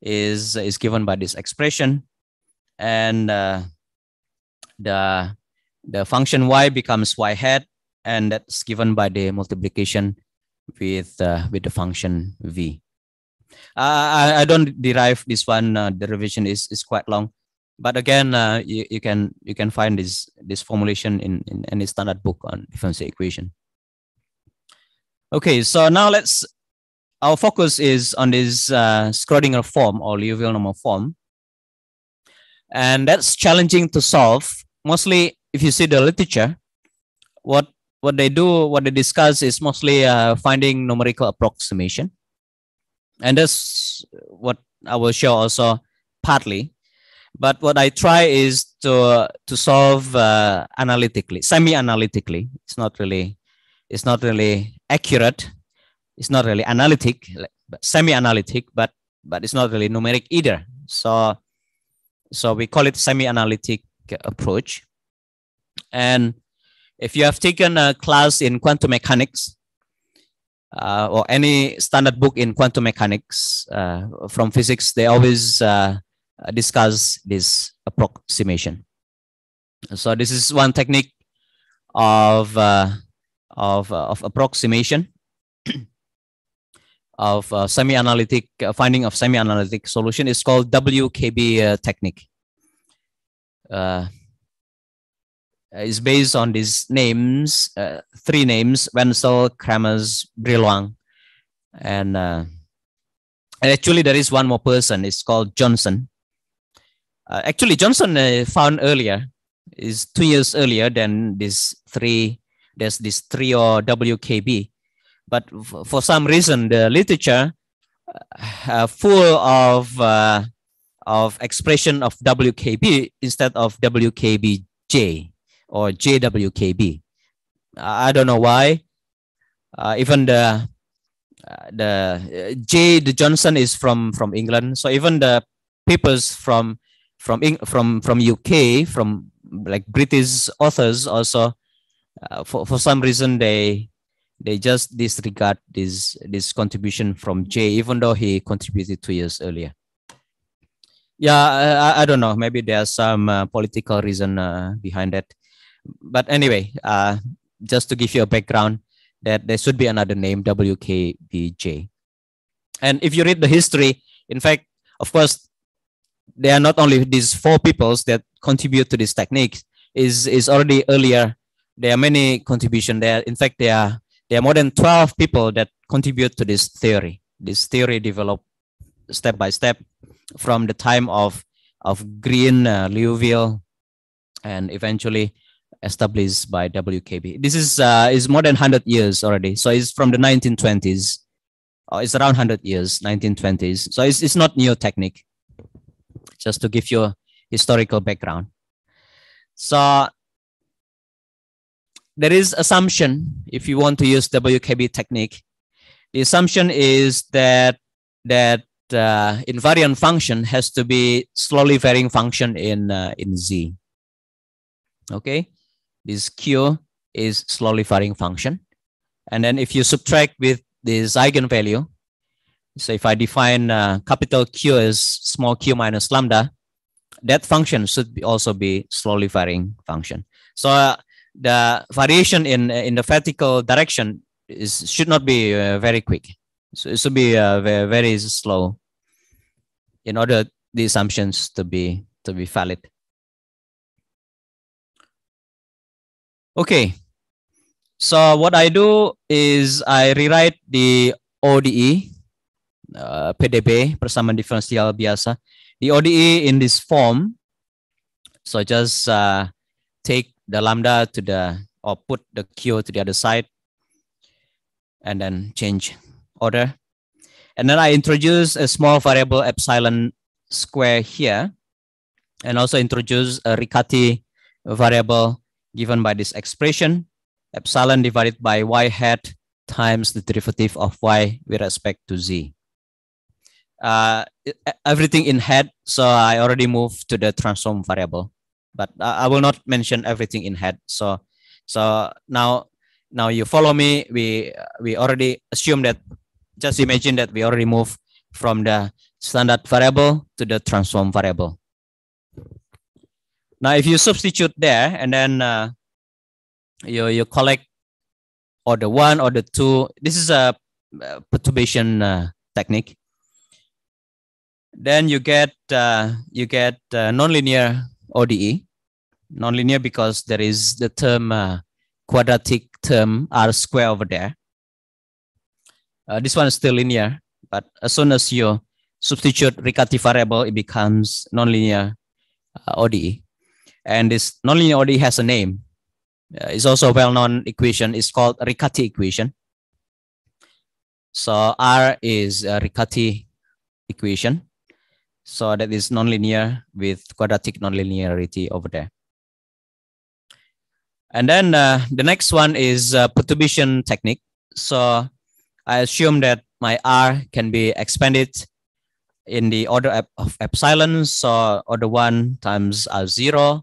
is, is given by this expression. And uh, the, the function y becomes y hat, and that's given by the multiplication with, uh, with the function v. Uh, I, I don't derive this one. Uh, the revision is, is quite long but again uh, you, you can you can find this this formulation in, in any standard book on differential equation okay so now let's our focus is on this uh, Schrodinger form or Liouville normal form and that's challenging to solve mostly if you see the literature what what they do what they discuss is mostly uh, finding numerical approximation and that's what i will show also partly but what I try is to uh, to solve uh, analytically, semi-analytically. It's not really, it's not really accurate. It's not really analytic, but semi-analytic, but but it's not really numeric either. So so we call it semi-analytic approach. And if you have taken a class in quantum mechanics, uh, or any standard book in quantum mechanics uh, from physics, they always uh, uh, discuss this approximation. So this is one technique of uh, of uh, of approximation <clears throat> of semi-analytic finding of semi-analytic solution is called WKB technique. It's based on these names, three names: Wenzel, Kramers, Brilwang, and and actually there is one more person it's called johnson uh, actually, Johnson uh, found earlier is two years earlier than this three. There's this three or WKB, but f- for some reason the literature uh, uh full of uh, of expression of WKB instead of WKBJ or JWKB. I don't know why. Uh, even the uh, the uh, J the Johnson is from from England, so even the papers from from from from UK from like British authors also uh, for for some reason they they just disregard this this contribution from Jay even though he contributed two years earlier. Yeah, I, I don't know. Maybe there's some uh, political reason uh, behind that. But anyway, uh, just to give you a background, that there should be another name, WKBJ. And if you read the history, in fact, of course, they are not only these four peoples that contribute to this technique is is already earlier there are many contribution there in fact there are there are more than 12 people that contribute to this theory this theory developed step by step from the time of of green uh, and eventually established by WKB. This is uh, is more than 100 years already. So it's from the 1920s. it's around 100 years, 1920s. So it's, it's not new technique just to give you a historical background. So there is assumption if you want to use WKB technique. The assumption is that that uh, invariant function has to be slowly varying function in uh, in z. Okay, this q is slowly varying function, and then if you subtract with this eigenvalue, so if I define uh, capital Q as small q minus lambda, that function should be also be slowly varying function. So uh, the variation in in the vertical direction is should not be uh, very quick. So it should be uh, very, very slow in order the assumptions to be to be valid. Okay. So what I do is I rewrite the ODE uh, PDB persamaan diferensial biasa. The ODE in this form, so just uh, take the lambda to the or put the q to the other side, and then change order. And then I introduce a small variable epsilon square here, and also introduce a Riccati variable given by this expression, epsilon divided by y hat times the derivative of y with respect to z uh, everything in head. So I already moved to the transform variable, but I will not mention everything in head. So, so now, now you follow me. We, we already assume that just imagine that we already moved from the standard variable to the transform variable. Now, if you substitute there and then uh, you, you collect or the one or the two, this is a uh, perturbation uh, technique then you get uh, you get uh, nonlinear ODE, nonlinear because there is the term uh, quadratic term r square over there. Uh, this one is still linear, but as soon as you substitute Riccati variable, it becomes nonlinear uh, ODE. And this nonlinear ODE has a name. Uh, it's also a well-known equation. It's called Riccati equation. So R is a Riccati equation. So that is nonlinear with quadratic nonlinearity over there. And then uh, the next one is uh, perturbation technique. So I assume that my R can be expanded in the order of epsilon. So order 1 times R0,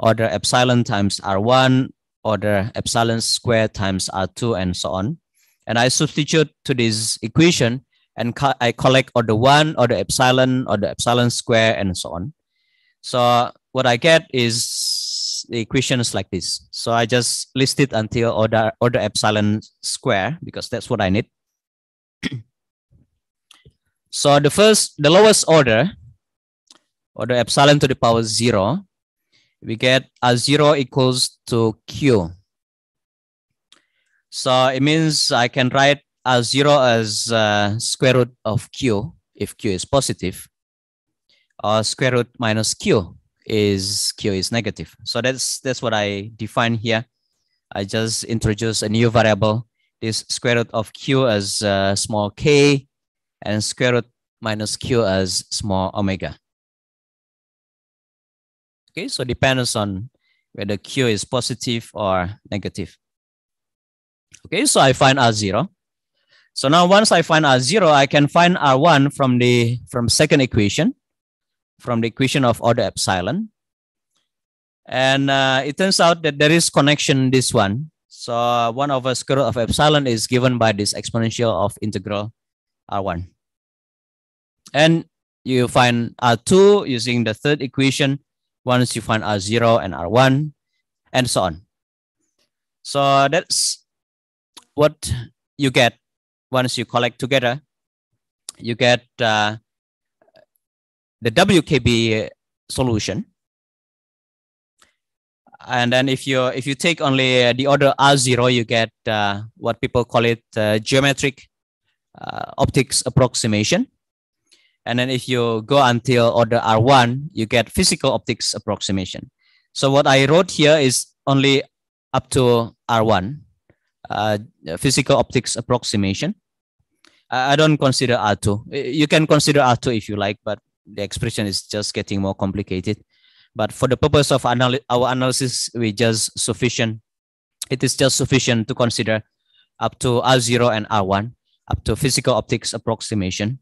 order epsilon times R1, order epsilon squared times R2, and so on. And I substitute to this equation and co- I collect or the one or the epsilon or the epsilon square and so on. So what I get is the equations like this. So I just list it until order order epsilon square because that's what I need. <clears throat> so the first, the lowest order, or the epsilon to the power zero, we get a zero equals to q. So it means I can write as zero as uh, square root of q if q is positive or square root minus q is q is negative so that's that's what i define here i just introduce a new variable this square root of q as uh, small k and square root minus q as small omega okay so depends on whether q is positive or negative okay so i find r0 so now once I find R0, I can find R1 from the from second equation, from the equation of order epsilon. And uh, it turns out that there is connection this one. So uh, one over square root of epsilon is given by this exponential of integral R1. And you find R2 using the third equation once you find R0 and R1 and so on. So that's what you get once you collect together, you get uh, the WKB solution. And then if you if you take only uh, the order R0, you get uh, what people call it uh, geometric uh, optics approximation. And then if you go until order R1, you get physical optics approximation. So what I wrote here is only up to R1, uh, physical optics approximation. I don't consider r two. You can consider r two if you like, but the expression is just getting more complicated. But for the purpose of anal- our analysis, we just sufficient. It is just sufficient to consider up to R0 and R1, up to physical optics approximation.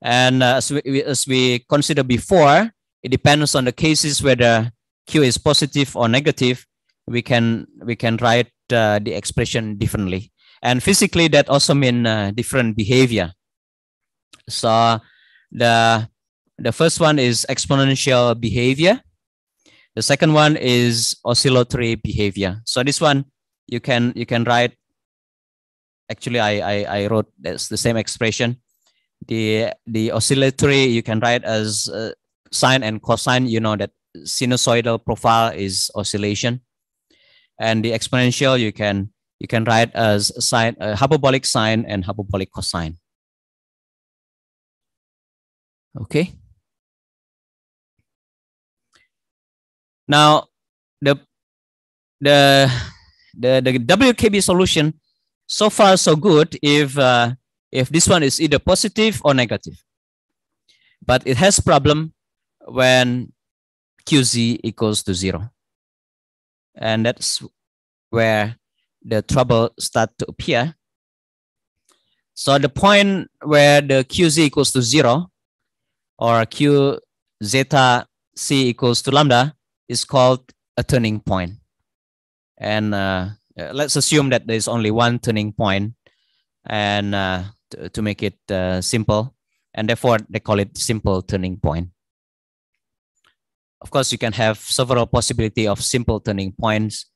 And uh, as, we, as we consider before, it depends on the cases whether Q is positive or negative. We can we can write uh, the expression differently and physically that also mean uh, different behavior so the the first one is exponential behavior the second one is oscillatory behavior so this one you can you can write actually i i, I wrote that's the same expression the the oscillatory you can write as uh, sine and cosine you know that sinusoidal profile is oscillation and the exponential you can you can write as sine, uh, hyperbolic sine and hyperbolic cosine. Okay. Now, the, the, the, the WKB solution, so far so good if, uh, if this one is either positive or negative. But it has problem when QZ equals to zero. And that's where the trouble start to appear. So the point where the QZ equals to zero or Q zeta C equals to lambda is called a turning point. And uh, uh let's assume that there's only one turning point and uh, to, make it uh, simple. And therefore they call it simple turning point. Of course, you can have several possibility of simple turning points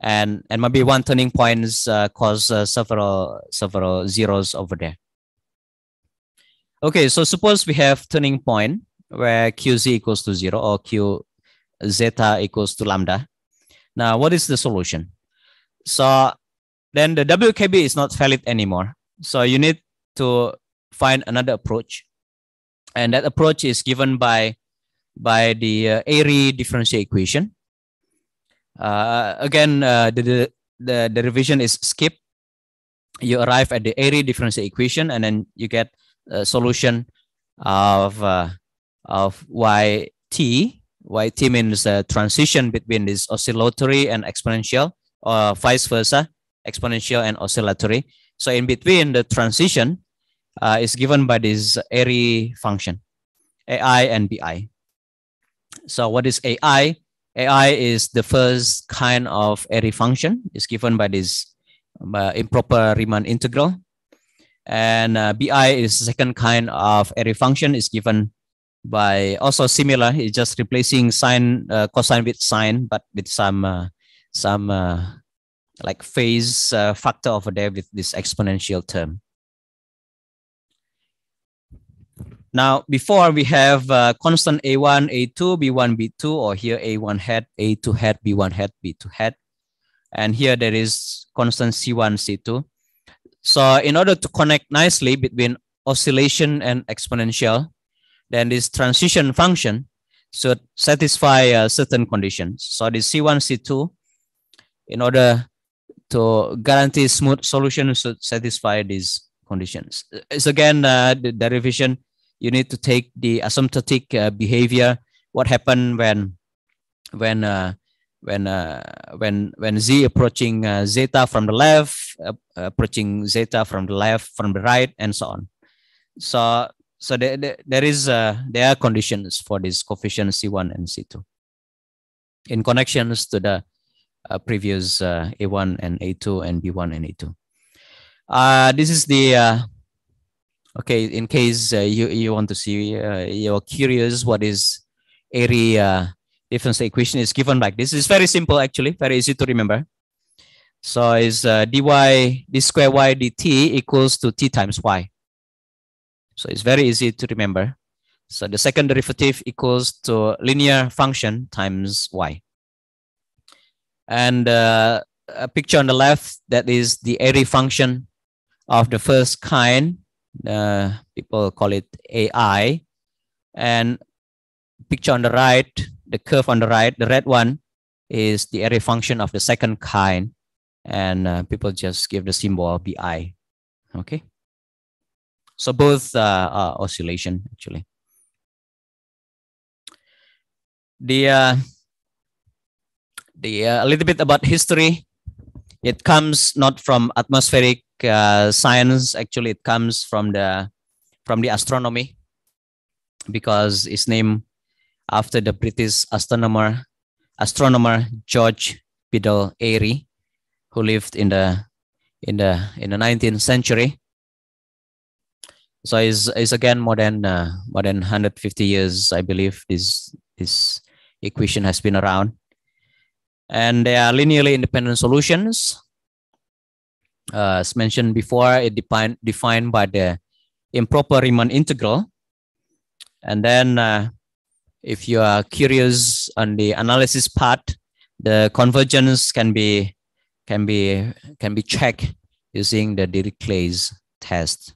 and and maybe one turning point is uh, uh, several several zeros over there okay so suppose we have turning point where qz equals to zero or q zeta equals to lambda now what is the solution so then the wkb is not valid anymore so you need to find another approach and that approach is given by by the uh, airy differential equation uh, again, uh, the, the, the revision is skipped. You arrive at the area differential equation, and then you get a solution of uh, of y t. Y t means the transition between this oscillatory and exponential, or vice versa, exponential and oscillatory. So in between the transition uh, is given by this airy function, ai and bi. So what is ai? AI is the first kind of airy function. is given by this uh, improper Riemann integral. And uh, BI is the second kind of airy function. is given by also similar. It's just replacing sine uh, cosine with sine, but with some uh, some uh, like phase uh, factor over there with this exponential term. Now, before we have uh, constant A1, A2, B1, B2, or here A1 hat, A2 hat, B1 hat, B2 hat. And here there is constant C1, C2. So in order to connect nicely between oscillation and exponential, then this transition function should satisfy uh, certain conditions. So the C1, C2, in order to guarantee smooth solution should satisfy these conditions. It's again uh, the derivation you need to take the asymptotic uh, behavior what happened when when uh, when uh, when when z approaching uh, zeta from the left uh, approaching zeta from the left from the right and so on so so there, there, there is uh, there are conditions for this coefficient c1 and c2 in connections to the previous a1 and a2 and b1 and a2 this is the Okay, in case uh, you you want to see, uh, you're curious what is area difference equation is given like this. It's very simple actually, very easy to remember. So it's uh, dy d square y dt equals to t times y. So it's very easy to remember. So the second derivative equals to linear function times y. And uh, a picture on the left, that is the area function of the first kind uh, people call it AI. And picture on the right, the curve on the right, the red one is the array function of the second kind. And uh, people just give the symbol BI. Okay. So both uh, are oscillation actually. The uh, the uh, a little bit about history. It comes not from atmospheric uh, science actually it comes from the from the astronomy because it's named after the British astronomer astronomer George Biddle Airy, who lived in the in the in the 19th century. So it's, it's again more than uh, more than 150 years, I believe this this equation has been around, and they are linearly independent solutions uh, as mentioned before, it defined defined by the improper Riemann integral. And then, uh, if you are curious on the analysis part, the convergence can be can be can be checked using the Dirichlet's test.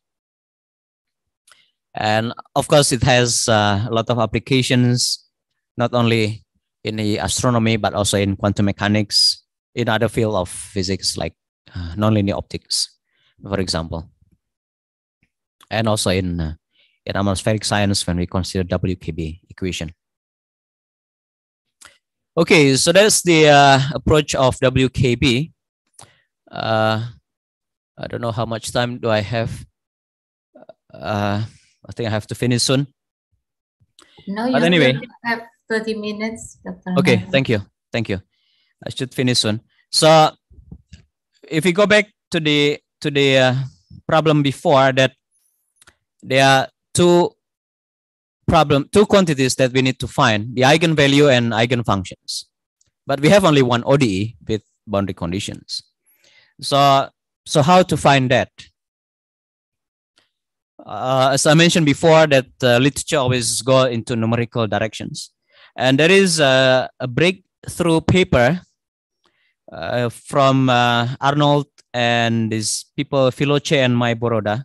And of course, it has uh, a lot of applications, not only in the astronomy but also in quantum mechanics, in other field of physics like uh, nonlinear optics, for example. And also in, uh, in atmospheric science when we consider WKB equation. Okay, so that's the uh, approach of WKB. Uh, I don't know how much time do I have. Uh, I think I have to finish soon. No, you but anyway, have 30 minutes. Dr. Uh, okay, thank you. Thank you. I should finish soon. So if we go back to the to the uh, problem before that there are two problem two quantities that we need to find the eigenvalue and eigenfunctions but we have only one ode with boundary conditions so so how to find that uh, as i mentioned before that uh, literature always go into numerical directions and there is a, a breakthrough paper uh, from uh, Arnold and his people Filoche and my Boroda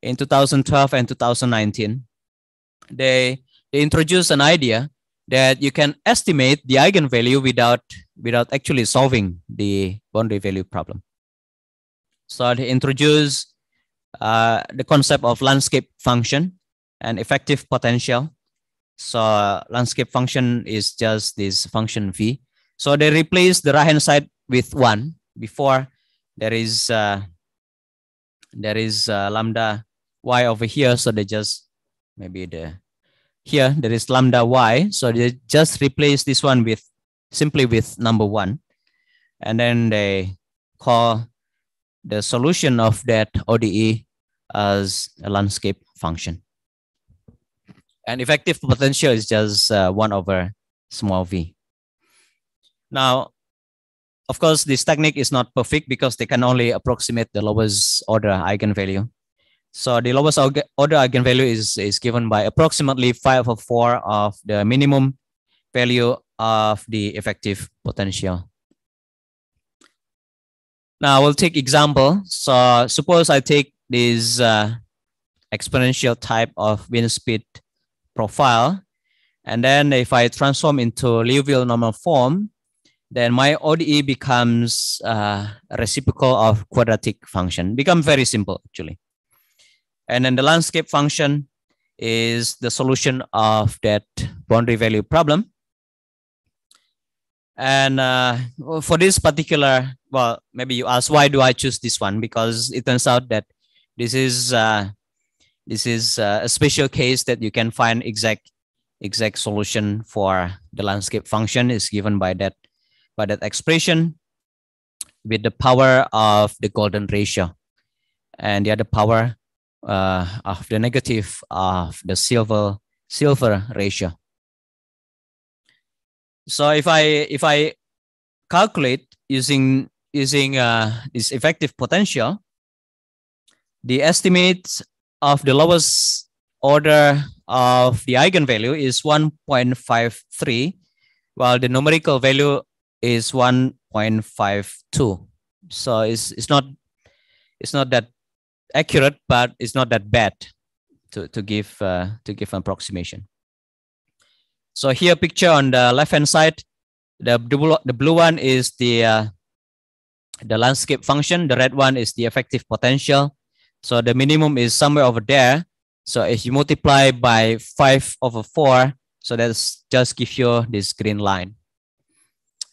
in 2012 and 2019. They they introduced an idea that you can estimate the eigenvalue without without actually solving the boundary value problem. So they introduced uh, the concept of landscape function and effective potential. So uh, landscape function is just this function v. So they replace the right hand side with one before there is uh, there is uh, lambda y over here so they just maybe the here there is lambda y so they just replace this one with simply with number one and then they call the solution of that ode as a landscape function and effective potential is just uh, 1 over small v now of course, this technique is not perfect because they can only approximate the lowest order eigenvalue. So the lowest order eigenvalue is, is given by approximately 5 of 4 of the minimum value of the effective potential. Now we'll take example. So suppose I take this uh, exponential type of wind speed profile. And then if I transform into Liouville normal form, then my ODE becomes a uh, reciprocal of quadratic function. Become very simple actually. And then the landscape function is the solution of that boundary value problem. And uh, for this particular, well, maybe you ask why do I choose this one? Because it turns out that this is uh, this is uh, a special case that you can find exact exact solution for the landscape function is given by that by that expression with the power of the golden ratio and the other power uh, of the negative of the silver silver ratio. So if I if I calculate using using uh, this effective potential, the estimate of the lowest order of the eigenvalue is 1.53, while the numerical value is 1.52 so it's it's not it's not that accurate but it's not that bad to, to give uh, to give an approximation so here picture on the left hand side the, the, blue, the blue one is the uh, the landscape function the red one is the effective potential so the minimum is somewhere over there so if you multiply by 5 over 4 so that's just give you this green line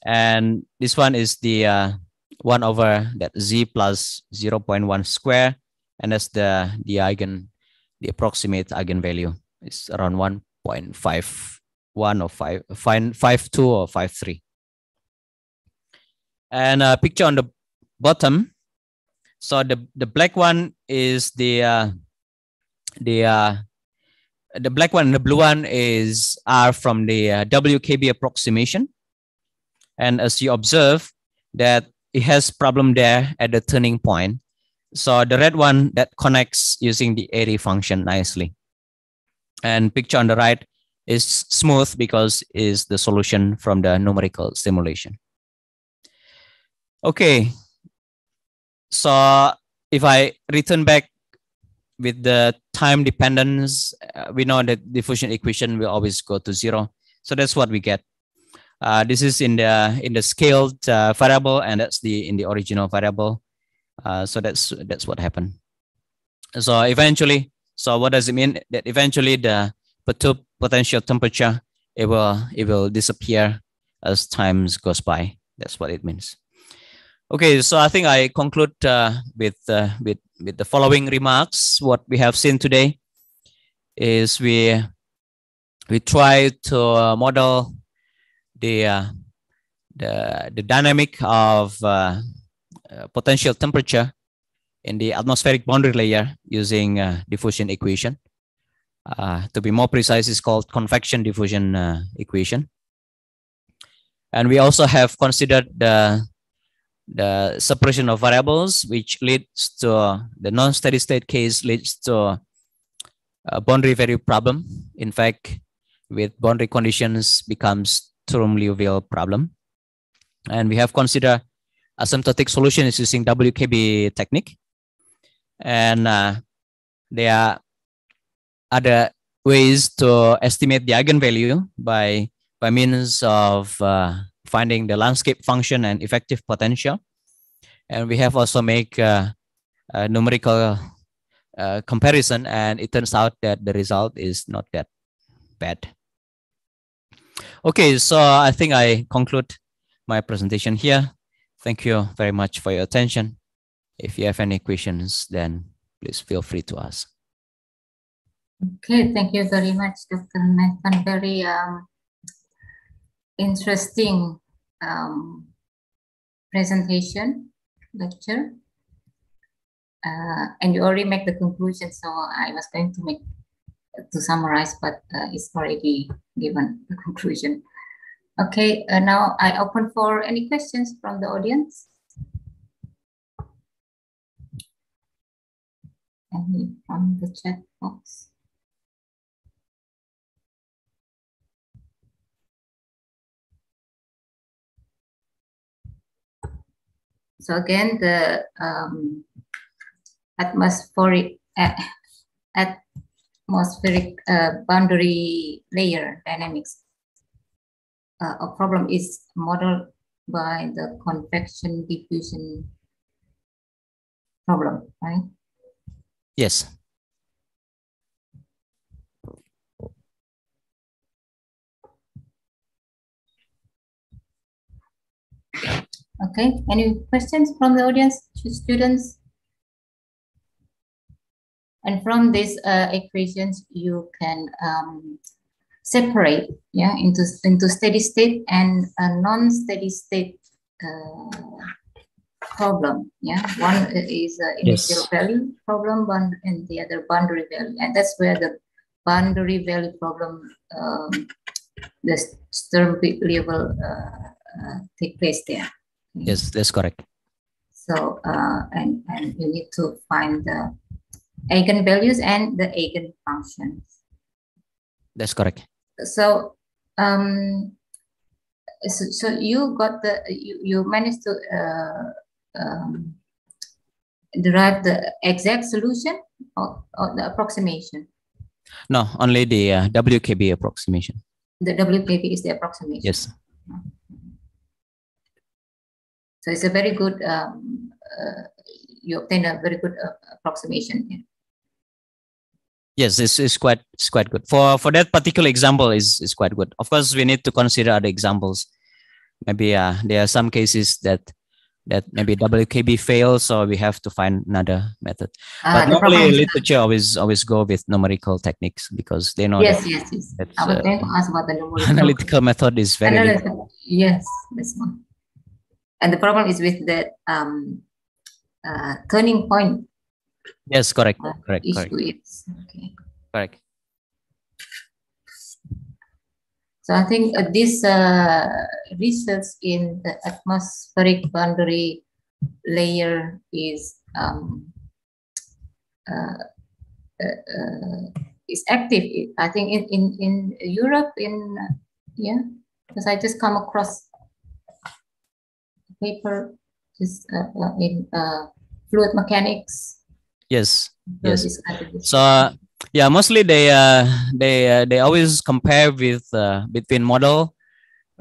and this one is the uh, 1 over that z plus 0.1 square. And that's the, the eigen, the approximate eigenvalue. It's around 1.51 or 5, 5, 2 or 5, 3. And a uh, picture on the bottom. So the, the black one is the, uh, the, uh, the black one and the blue one is are from the uh, WKB approximation. And as you observe that it has problem there at the turning point. So the red one that connects using the ARI function nicely. And picture on the right is smooth because is the solution from the numerical simulation. Okay. So if I return back with the time dependence, uh, we know that diffusion equation will always go to zero. So that's what we get. Uh, this is in the in the scaled uh, variable, and that's the in the original variable. Uh, so that's that's what happened. So eventually, so what does it mean? That eventually the potential temperature it will it will disappear as time goes by. That's what it means. Okay, so I think I conclude uh, with uh, with with the following remarks. What we have seen today is we we try to model the uh, the the dynamic of uh, uh, potential temperature in the atmospheric boundary layer using uh, diffusion equation. Uh, to be more precise, it's called convection diffusion equation. And we also have considered the the separation of variables, which leads to the non-steady state case leads to a boundary value problem. In fact, with boundary conditions becomes Thorne-Liouville problem. And we have considered asymptotic solutions using WKB technique. And uh, there are other ways to estimate the eigenvalue by, by means of uh, finding the landscape function and effective potential. And we have also make uh, a numerical uh, comparison and it turns out that the result is not that bad. Okay, so I think I conclude my presentation here. Thank you very much for your attention. If you have any questions, then please feel free to ask. Okay, thank you very much, Dr. Nathan. Very um, interesting um, presentation, lecture. Uh, and you already make the conclusion, so I was going to make to summarize, but uh, it's already given the <laughs> conclusion. Okay, uh, now I open for any questions from the audience. Any from the chat box? So again, the um, atmospheric, at atmospheric uh, boundary layer dynamics. Uh, a problem is modeled by the convection diffusion problem, right? Yes. Okay, any questions from the audience, to students? And from these uh, equations, you can um, separate yeah, into, into steady state and a non-steady state uh, problem. Yeah, one is uh, initial yes. value problem, one and the other boundary value, and that's where the boundary value problem, um, the Sturm level uh, uh, take place there. Yes, that's correct. So, uh, and and you need to find the eigenvalues and the eigenfunctions. That's correct. So, um, so, so you got the you, you managed to uh, um, derive the exact solution or, or the approximation. No, only the uh, WKB approximation. The WKB is the approximation. Yes. So it's a very good. Um, uh, you obtain a very good uh, approximation yes it's, it's quite it's quite good for for that particular example is is quite good of course we need to consider other examples maybe uh, there are some cases that that maybe wkb fails so we have to find another method uh, but normally literature always always go with numerical techniques because they know yes that, yes yes i was uh, going to ask about the numerical <laughs> analytical method is very analytical. yes this one and the problem is with the um, uh, turning point Yes, correct, uh, correct, correct. okay. Correct. So I think uh, this uh, research in the atmospheric boundary layer is um, uh, uh, uh is active. I think in in, in Europe in yeah, because I just come across paper just in fluid mechanics yes yes so uh, yeah mostly they uh, they uh, they always compare with uh, between model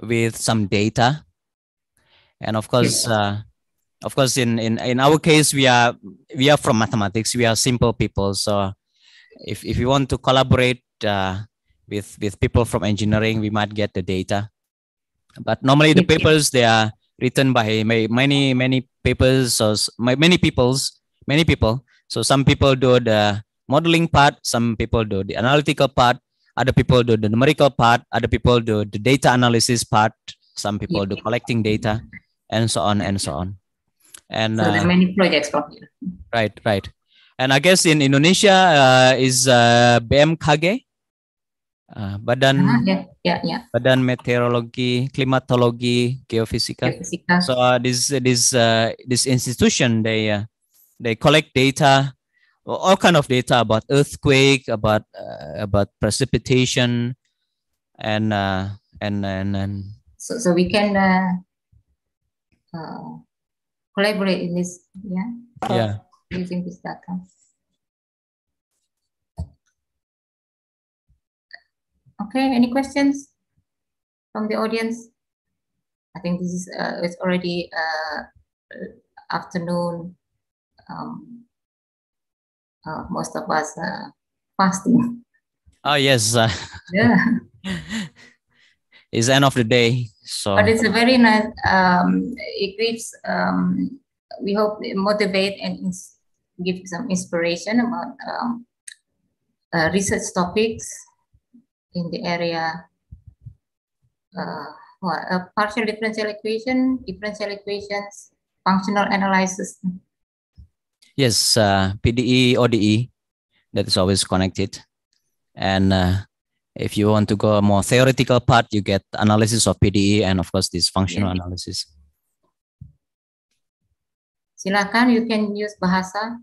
with some data and of course uh, of course in, in in our case we are we are from mathematics we are simple people so if if you want to collaborate uh, with with people from engineering we might get the data but normally the papers they are written by many many papers so many peoples many people so some people do the modeling part, some people do the analytical part, other people do the numerical part, other people do the data analysis part, some people yeah. do collecting data, and so on and so on. And so there are uh, many projects from here. Right, right. And I guess in Indonesia uh, is uh, BMKG, uh, Badan uh, yeah, yeah, yeah. Badan Meteorologi, Klimatologi, Geofisika. Geofisika. So uh, this this uh, this institution they uh, they collect data, all kind of data about earthquake, about uh, about precipitation, and uh, and and and. So, so we can uh, uh, collaborate in this, yeah. Yeah. Using this data. Okay, any questions from the audience? I think this is uh, it's already uh, afternoon um, uh, most of us uh, fasting. Oh yes. Uh, yeah. <laughs> it's end of the day, so. But it's a very nice. Um, it gives. Um, we hope motivate and ins- give some inspiration about um, uh, research topics in the area. Uh, a partial differential equation, differential equations, functional analysis, Yes, uh, PDE, ODE, that is always connected. And uh, if you want to go a more theoretical part, you get analysis of PDE and of course this functional yeah. analysis. Silakan, you can use bahasa.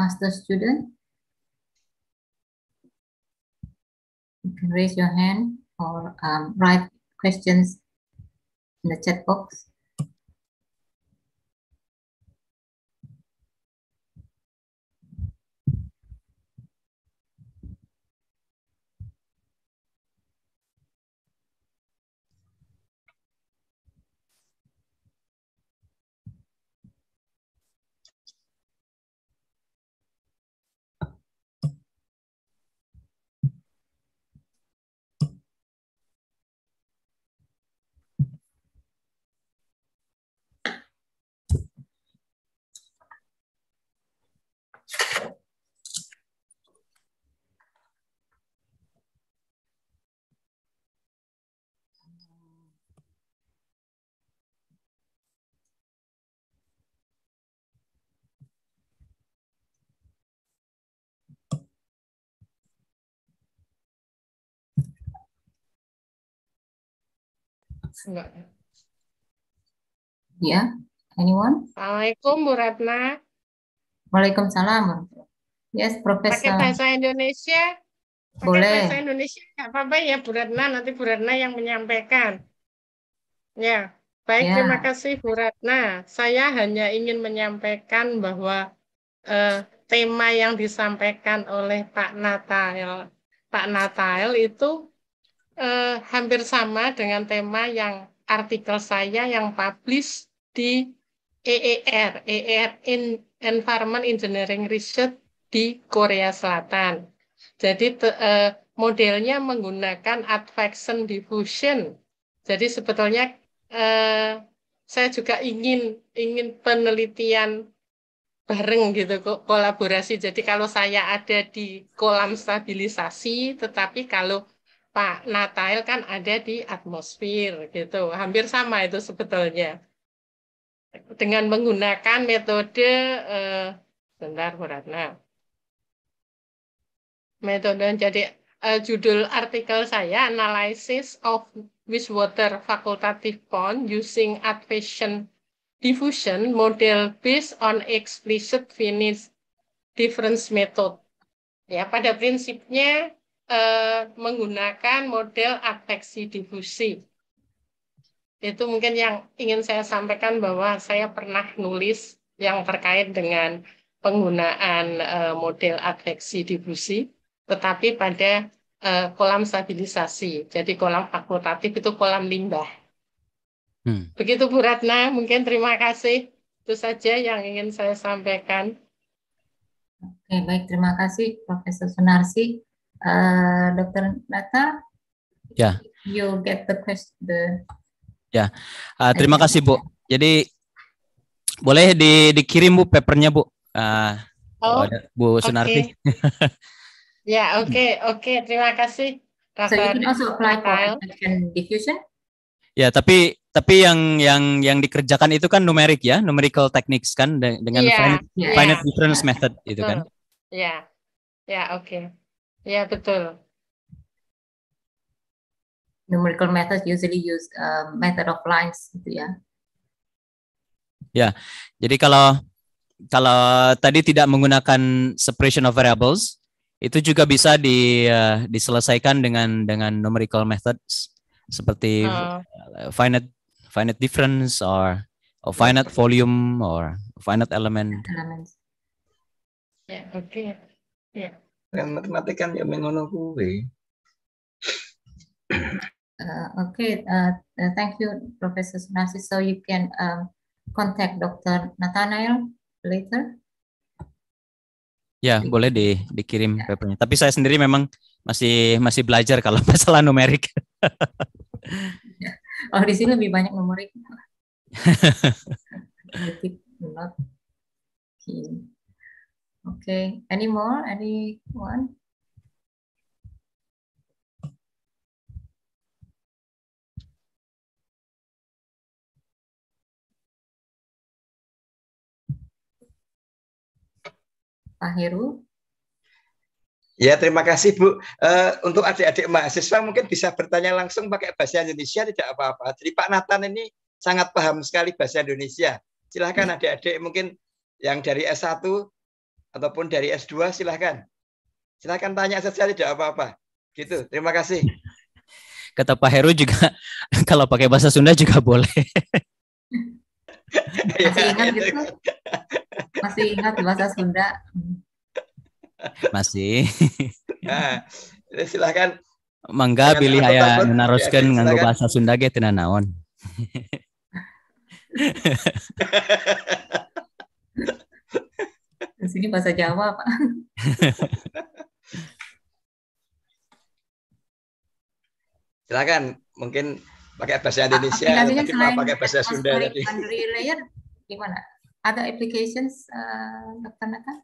Master student. you can raise your hand or um, write questions in the chat box. Enggak. Ya, anyone? Assalamualaikum Bu Ratna. Waalaikumsalam. Yes, Profesor. Pakai bahasa Indonesia. Pakai Boleh. bahasa Indonesia nggak apa-apa ya Bu Ratna, nanti Bu Ratna yang menyampaikan. Ya, baik yeah. terima kasih Bu Ratna. Saya hanya ingin menyampaikan bahwa eh, tema yang disampaikan oleh Pak Natal, Pak Natal itu eh, hampir sama dengan tema yang artikel saya yang publish di EER, EER in Environment Engineering Research di Korea Selatan. Jadi te, eh, modelnya menggunakan advection diffusion. Jadi sebetulnya eh, saya juga ingin ingin penelitian bareng gitu kok kolaborasi. Jadi kalau saya ada di kolam stabilisasi, tetapi kalau Pak Natail kan ada di atmosfer gitu. Hampir sama itu sebetulnya. Dengan menggunakan metode eh, sebentar Bu Metode jadi eh, judul artikel saya Analysis of Wastewater Facultative Pond using Advection Diffusion Model based on explicit finish difference method. Ya, pada prinsipnya eh, menggunakan model adveksi difusi. Itu mungkin yang ingin saya sampaikan bahwa saya pernah nulis yang terkait dengan penggunaan eh, model adveksi difusi, tetapi pada eh, kolam stabilisasi. Jadi kolam fakultatif itu kolam limbah. Hmm. Begitu Bu Ratna, mungkin terima kasih. Itu saja yang ingin saya sampaikan. Oke, baik. Terima kasih Profesor Sunarsi uh, eh, Dr. Nata. Ya. You get the question. Ya. Uh, terima kasih Bu. Jadi boleh di, dikirim Bu papernya Bu. Uh, oh, Bu Sunarti. <laughs> ya, oke, okay, oke. Okay. Terima kasih. So you can also apply for diffusion. Ya, tapi tapi yang yang yang dikerjakan itu kan numerik ya, numerical techniques kan dengan yeah, finite, yeah, finite difference iya. method itu kan. Iya. Ya. Yeah. Ya, yeah, oke. Okay. Ya, betul. Numerical method usually use uh, method of lines gitu ya. Ya. Jadi kalau kalau tadi tidak menggunakan separation of variables, itu juga bisa di uh, diselesaikan dengan dengan numerical methods seperti uh. finite finite difference or, or finite volume or finite element. ya Yeah, okay. Yeah yang mermati kan ya mengono kuwi Uh, okay, uh, uh, thank you, Professor Nasir, So you can um, contact Dr. Nathanael later. Ya, okay. Iya. boleh di, dikirim yeah. papernya. Tapi saya sendiri memang masih masih belajar kalau <laughs> masalah numerik. Ya. oh, di sini lebih banyak numerik. <laughs> Okay. Any more? Anyone? Pak Heru. Ya, terima kasih Bu. Uh, untuk adik-adik mahasiswa mungkin bisa bertanya langsung pakai bahasa Indonesia tidak apa-apa. Jadi Pak Nathan ini sangat paham sekali bahasa Indonesia. Silahkan hmm. adik-adik mungkin yang dari S1 ataupun dari S2 silahkan. Silahkan tanya saja tidak apa-apa. Gitu. Terima kasih. Kata Pak Heru juga <laughs> kalau pakai bahasa Sunda juga boleh. <laughs> Masih ingat gitu? Iya, iya. Masih ingat bahasa Sunda? Masih. <laughs> Nah, eh, silahkan. Mangga pilih menaruskan iya, ya, nganggo bahasa Sunda ge teu naon. Di sini bahasa Jawa, Pak. <laughs> Silakan, mungkin pakai bahasa ah, Indonesia, tapi pakai bahasa Sunda tadi. layer gimana? Ada applications, uh, Dokter Nathan?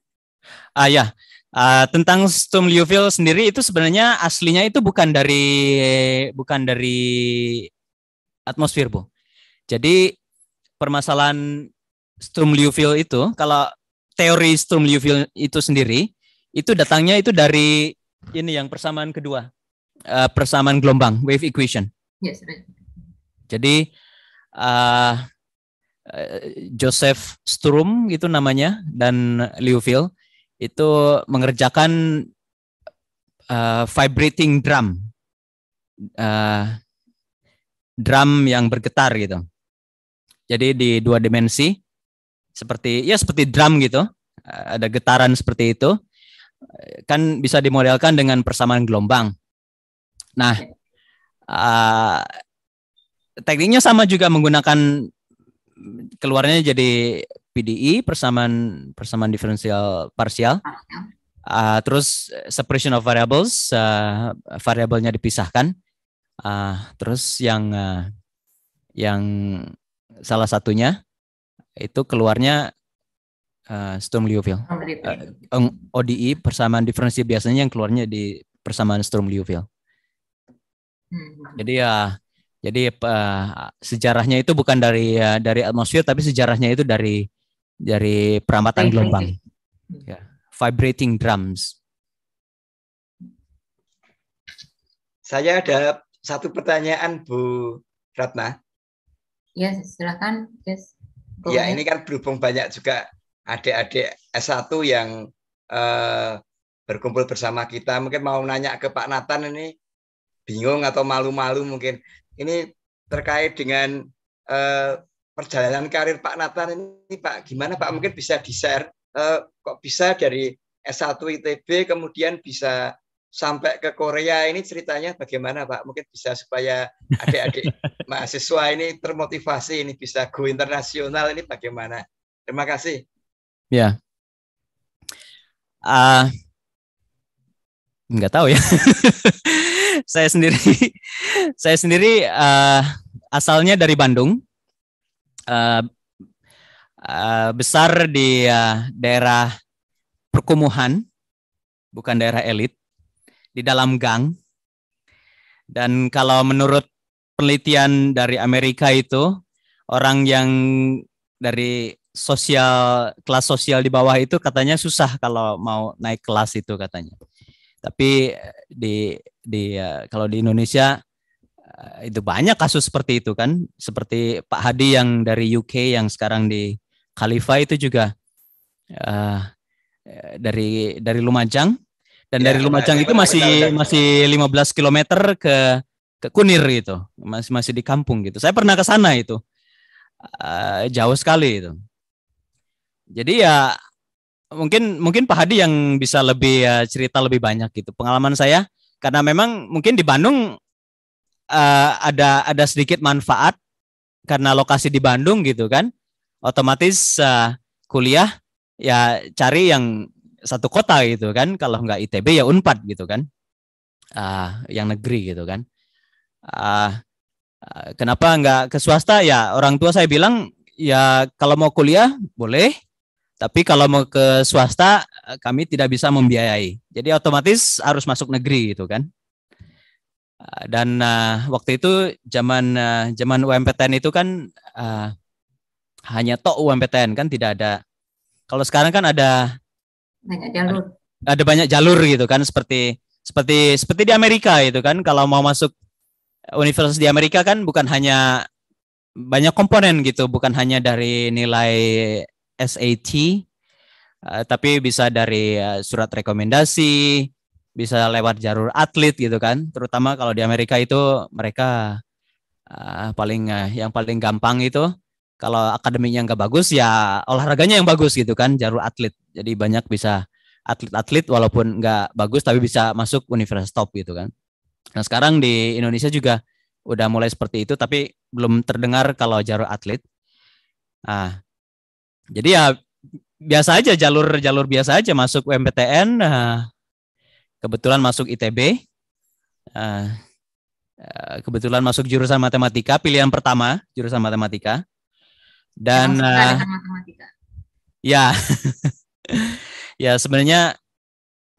Ah ya, uh, tentang stum liuvil sendiri itu sebenarnya aslinya itu bukan dari bukan dari atmosfer bu. Jadi permasalahan stum liuvil itu kalau teori Sturm Liouville itu sendiri itu datangnya itu dari ini yang persamaan kedua uh, persamaan gelombang wave equation. Yes, Jadi uh, Joseph Sturm itu namanya dan Liouville itu mengerjakan uh, vibrating drum, uh, drum yang bergetar gitu. Jadi di dua dimensi seperti ya seperti drum gitu eh, ada getaran seperti itu eh, kan bisa dimodelkan dengan persamaan gelombang nah uh, tekniknya sama juga menggunakan keluarnya jadi PDI e, persamaan persamaan diferensial parsial uh, terus separation of variables uh, variabelnya dipisahkan uh, terus yang uh, yang salah satunya itu keluarnya uh, eh, Storm Liouville. Uh, ODI persamaan diferensi biasanya yang keluarnya di persamaan Storm Liouville. Hmm. Jadi ya uh, jadi uh, sejarahnya itu bukan dari uh, dari atmosfer tapi sejarahnya itu dari dari perambatan gelombang. Hmm. Ya. Vibrating drums. Saya ada satu pertanyaan Bu Ratna. Ya, silakan. Yes. Ya oh. ini kan berhubung banyak juga adik-adik S1 yang eh, berkumpul bersama kita. Mungkin mau nanya ke Pak Nathan ini bingung atau malu-malu mungkin. Ini terkait dengan eh, perjalanan karir Pak Nathan ini Pak. Gimana Pak mungkin bisa di-share eh, kok bisa dari S1 ITB kemudian bisa sampai ke Korea ini ceritanya bagaimana Pak? Mungkin bisa supaya adik-adik <laughs> mahasiswa ini termotivasi ini bisa go internasional ini bagaimana? Terima kasih. Ya. Uh, nggak tahu ya. <laughs> saya sendiri <laughs> saya sendiri uh, asalnya dari Bandung. Uh, uh, besar di uh, daerah perkumuhan, bukan daerah elit di dalam gang. Dan kalau menurut penelitian dari Amerika itu, orang yang dari sosial kelas sosial di bawah itu katanya susah kalau mau naik kelas itu katanya. Tapi eh, di di eh, kalau di Indonesia eh, itu banyak kasus seperti itu kan, seperti Pak Hadi yang dari UK yang sekarang di Khalifa itu juga uh, dari dari Lumajang dan ya, dari iya, Lumajang ya, itu masih masih 15 km ke ke Kunir gitu. Masih masih di kampung gitu. Saya pernah ke sana itu. Uh, jauh sekali itu. Jadi ya mungkin mungkin Pak Hadi yang bisa lebih uh, cerita lebih banyak gitu. Pengalaman saya karena memang mungkin di Bandung uh, ada ada sedikit manfaat karena lokasi di Bandung gitu kan. Otomatis uh, kuliah ya cari yang satu kota gitu kan kalau nggak ITB ya Unpad gitu kan uh, yang negeri gitu kan uh, uh, kenapa nggak ke swasta ya orang tua saya bilang ya kalau mau kuliah boleh tapi kalau mau ke swasta eh, kami tidak bisa membiayai jadi otomatis harus masuk negeri gitu kan dan uh, waktu itu zaman uh, zaman UMPTN itu kan uh, hanya tok UMPTN kan tidak ada kalau sekarang kan ada banyak jalur. Ada, ada banyak jalur gitu kan seperti seperti seperti di Amerika itu kan kalau mau masuk universitas di Amerika kan bukan hanya banyak komponen gitu, bukan hanya dari nilai SAT uh, eh, tapi bisa dari uh, surat rekomendasi, bisa lewat jalur atlet gitu kan. Terutama kalau di Amerika itu mereka uh, paling uh, yang paling gampang itu kalau akademiknya nggak bagus ya olahraganya yang bagus gitu kan jalur atlet jadi banyak bisa atlet-atlet walaupun nggak bagus tapi bisa masuk universitas top gitu kan. Nah sekarang di Indonesia juga udah mulai seperti itu tapi belum terdengar kalau jalur atlet. Ah, jadi ya biasa aja jalur-jalur biasa aja masuk UMPTN. Ah, kebetulan masuk ITB. Ah, ah, kebetulan masuk jurusan matematika pilihan pertama jurusan matematika dan uh, matematika. ya <laughs> ya sebenarnya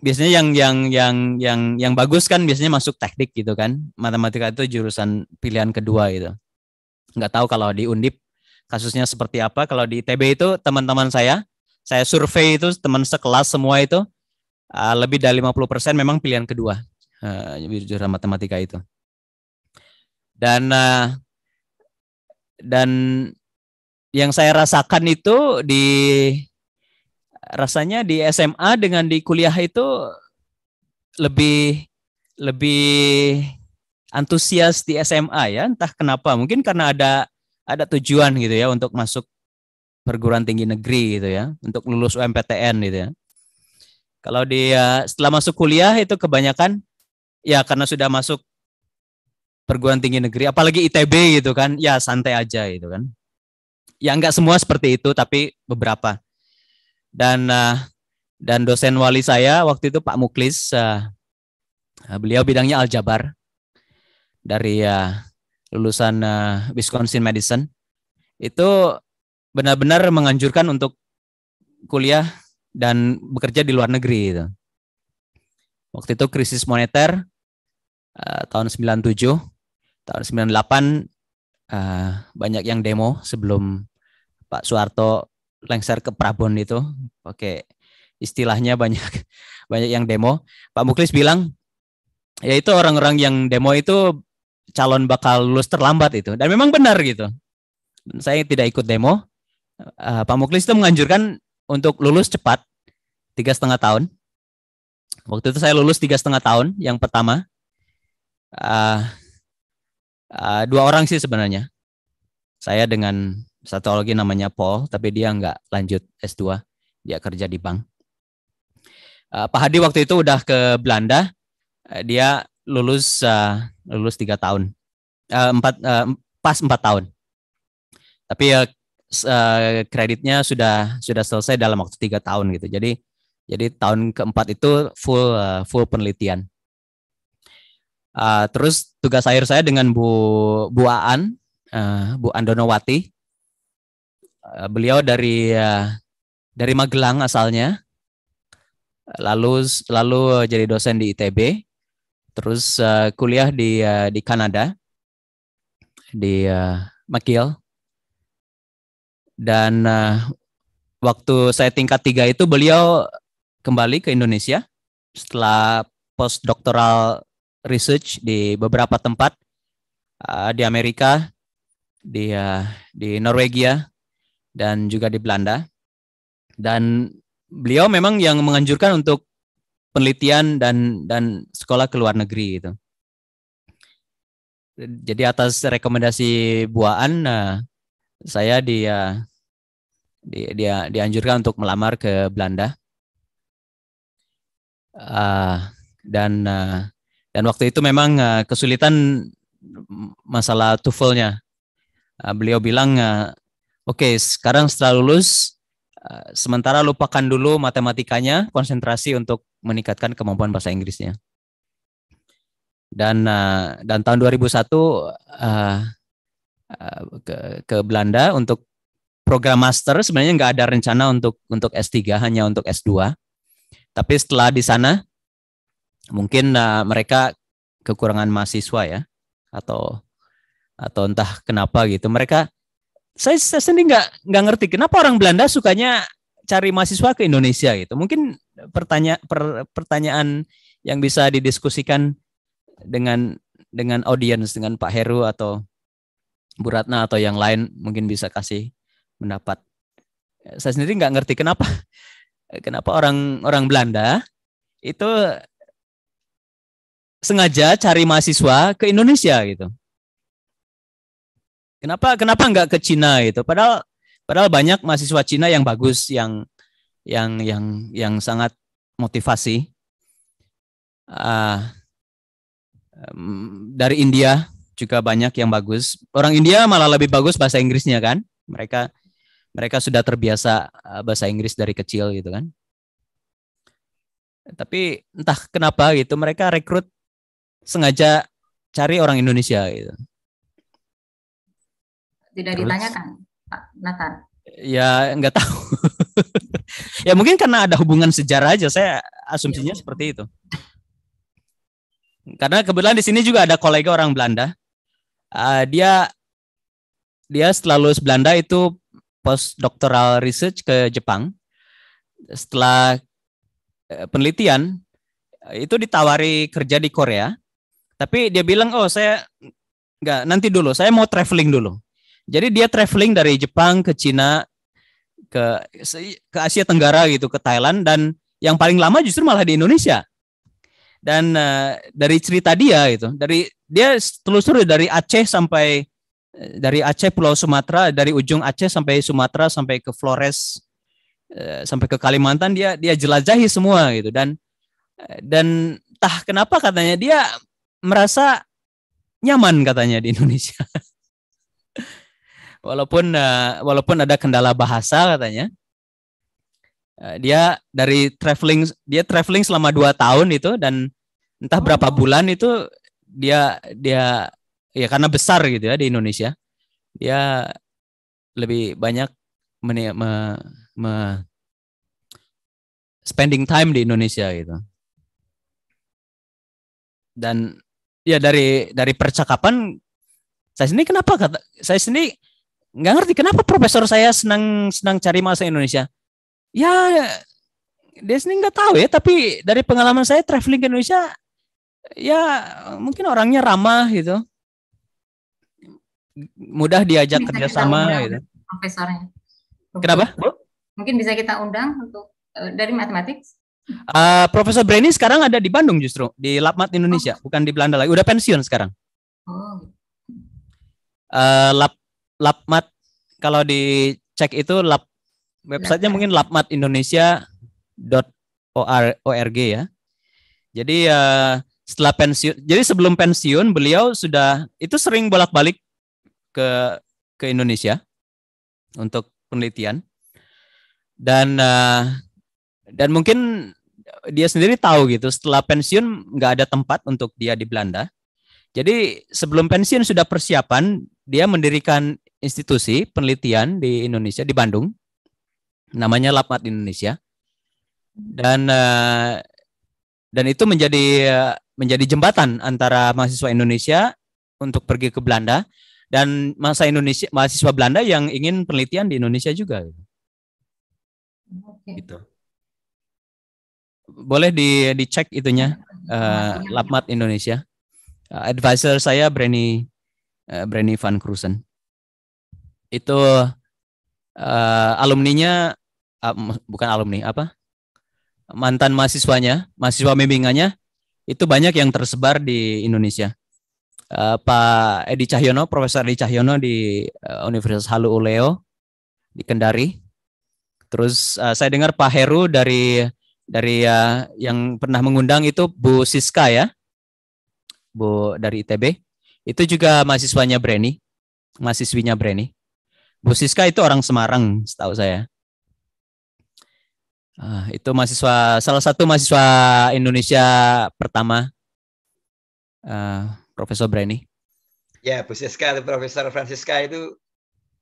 biasanya yang yang yang yang yang bagus kan biasanya masuk teknik gitu kan matematika itu jurusan pilihan kedua gitu nggak tahu kalau di undip kasusnya seperti apa kalau di itb itu teman-teman saya saya survei itu teman sekelas semua itu eh, lebih dari 50% memang pilihan kedua eh, jurusan matematika itu dan eh, dan yang saya rasakan itu di rasanya di SMA dengan di kuliah itu lebih lebih antusias di SMA ya entah kenapa mungkin karena ada ada tujuan gitu ya untuk masuk perguruan tinggi negeri gitu ya untuk lulus UMPTN gitu ya kalau dia setelah masuk kuliah itu kebanyakan ya karena sudah masuk perguruan tinggi negeri apalagi ITB gitu kan ya santai aja gitu kan ya nggak semua seperti itu tapi beberapa dan uh, dan dosen wali saya waktu itu Pak Muklis uh, beliau bidangnya aljabar dari uh, lulusan uh, Wisconsin Medicine itu benar-benar menganjurkan untuk kuliah dan bekerja di luar negeri itu. Waktu itu krisis moneter uh, tahun 97, tahun 98 uh, banyak yang demo sebelum Pak Soeharto lengser ke Prabon itu pakai istilahnya banyak <laughs> banyak yang demo. Pak Muklis bilang ya itu orang-orang yang demo itu calon bakal lulus terlambat itu dan memang benar gitu. Saya tidak ikut demo. Uh, Pak Muklis itu menganjurkan untuk lulus cepat tiga setengah tahun. Waktu itu saya lulus tiga setengah tahun yang pertama. Uh, uh, dua orang sih sebenarnya. Saya dengan satu lagi namanya Paul, tapi dia nggak lanjut S2, dia kerja di bank. Uh, Pak Hadi waktu itu udah ke Belanda, uh, dia lulus uh, lulus tiga tahun, uh, empat uh, pas empat tahun. Tapi uh, uh, kreditnya sudah sudah selesai dalam waktu tiga tahun gitu. Jadi jadi tahun keempat itu full uh, full penelitian. Uh, terus tugas akhir saya dengan Bu Bu Aan, uh, Bu Andonowati Eh, beliau dari eh, dari Magelang asalnya. Lalu lalu jadi dosen di ITB. Terus eh, kuliah di di Kanada di McGill. Dan waktu saya tingkat tiga itu beliau kembali ke Indonesia setelah post postdoctoral research di beberapa tempat di Amerika, di di Norwegia, dan juga di Belanda. Dan beliau memang yang menganjurkan untuk penelitian dan dan sekolah ke luar negeri gitu. Jadi atas rekomendasi buaan nah, saya dia dia dia dianjurkan untuk melamar ke Belanda. Uh, dan uh, dan waktu itu memang uh, kesulitan masalah tuvelnya. Uh, ah, beliau bilang uh, Oke, sekarang setelah lulus, eh, sementara lupakan dulu matematikanya, konsentrasi untuk meningkatkan kemampuan bahasa Inggrisnya. Dan eh, dan tahun 2001 eh, ke, ke Belanda untuk program master sebenarnya nggak ada rencana untuk untuk S3 hanya untuk S2. Tapi setelah di sana mungkin mereka kekurangan mahasiswa ya atau atau entah kenapa gitu. Mereka saya, saya sendiri nggak nggak ngerti kenapa orang Belanda sukanya cari mahasiswa ke Indonesia gitu. Mungkin pertanya per, pertanyaan yang bisa didiskusikan dengan dengan audiens dengan Pak Heru atau Bu Ratna atau yang lain mungkin bisa kasih pendapat. Saya sendiri nggak ngerti kenapa kenapa orang orang Belanda itu sengaja cari mahasiswa ke Indonesia gitu. Kenapa kenapa nggak ke Cina itu? Padahal padahal banyak mahasiswa Cina yang bagus yang yang yang yang sangat motivasi. Uh, dari India juga banyak yang bagus. Orang India malah lebih bagus bahasa Inggrisnya kan? Mereka mereka sudah terbiasa ah, bahasa Inggris dari kecil gitu kan. Tapi entah kenapa gitu mereka rekrut sengaja cari orang Indonesia gitu tidak Terus? ditanyakan Pak Nathan ya nggak tahu <laughs> ya mungkin karena ada hubungan sejarah aja saya asumsinya ya. seperti itu karena kebetulan di sini juga ada kolega orang Belanda uh, dia dia setelah lulus Belanda itu post doctoral research ke Jepang setelah eh, penelitian itu ditawari kerja di Korea tapi dia bilang oh saya enggak nanti dulu saya mau traveling dulu jadi dia traveling dari Jepang ke Cina ke ke Asia Tenggara gitu ke Thailand dan yang paling lama justru malah di Indonesia. Dan uh, dari cerita dia itu dari dia telusuri dari Aceh sampai eh, dari Aceh Pulau Sumatera, dari ujung Aceh sampai Sumatera sampai ke Flores uh, sampai ke Kalimantan dia dia jelajahi semua gitu dan dan tah kenapa katanya dia merasa nyaman katanya di Indonesia. <laughs> walaupun uh, walaupun ada kendala bahasa katanya eh, dia dari traveling dia traveling selama dua tahun itu dan entah oh. berapa bulan itu dia dia ya karena besar gitu ya di Indonesia dia lebih banyak meni, me, me, spending time di Indonesia gitu. Dan ya dari dari percakapan saya sendiri kenapa kata saya sendiri nggak ngerti kenapa profesor saya senang senang cari masa Indonesia. Ya dia Desni nggak tahu ya, tapi dari pengalaman saya traveling ke Indonesia, ya mungkin orangnya ramah gitu, mudah diajak bisa kerjasama gitu. Profesornya. Kenapa? Mungkin bisa kita undang untuk eh, dari matematik. Uh, ah, Profesor Breni sekarang ada di Bandung justru di lapmat Indonesia, oh. bukan di Belanda lagi. Udah pensiun sekarang. Oh. Uh, eh, lab Lapmat kalau dicek itu lap websitenya mungkin lapmatindonesia.org ya. Jadi ya setelah pensiun, jadi sebelum pensiun beliau sudah itu sering bolak-balik ke ke Indonesia untuk penelitian dan ya, dan mungkin dia sendiri tahu gitu setelah pensiun nggak ada tempat untuk dia di Belanda. Jadi sebelum pensiun sudah persiapan dia mendirikan institusi penelitian di Indonesia di Bandung namanya Lapmat Indonesia dan eh, dan itu menjadi eh, menjadi jembatan antara mahasiswa Indonesia untuk pergi ke Belanda dan masa Indonesia mahasiswa Belanda yang ingin penelitian di Indonesia juga Oke. gitu boleh di dicek itunya uh, eh, ya. Lapmat Indonesia uh, advisor saya Brenny uh, Brenny Van Krusen itu uh, alumninya uh, bukan alumni apa mantan mahasiswanya mahasiswa membinganya itu banyak yang tersebar di Indonesia uh, Pak Edi Cahyono Profesor Edi Cahyono di uh, Universitas Halu Uleo di Kendari terus uh, saya dengar Pak Heru dari dari uh, yang pernah mengundang itu Bu Siska ya Bu dari ITB itu juga mahasiswanya Breni mahasiswinya Breni Bu Siska itu orang Semarang, setahu saya. Uh, itu mahasiswa salah satu mahasiswa Indonesia pertama, uh, Profesor Breni. Ya, Bu Siska, Profesor Francisca itu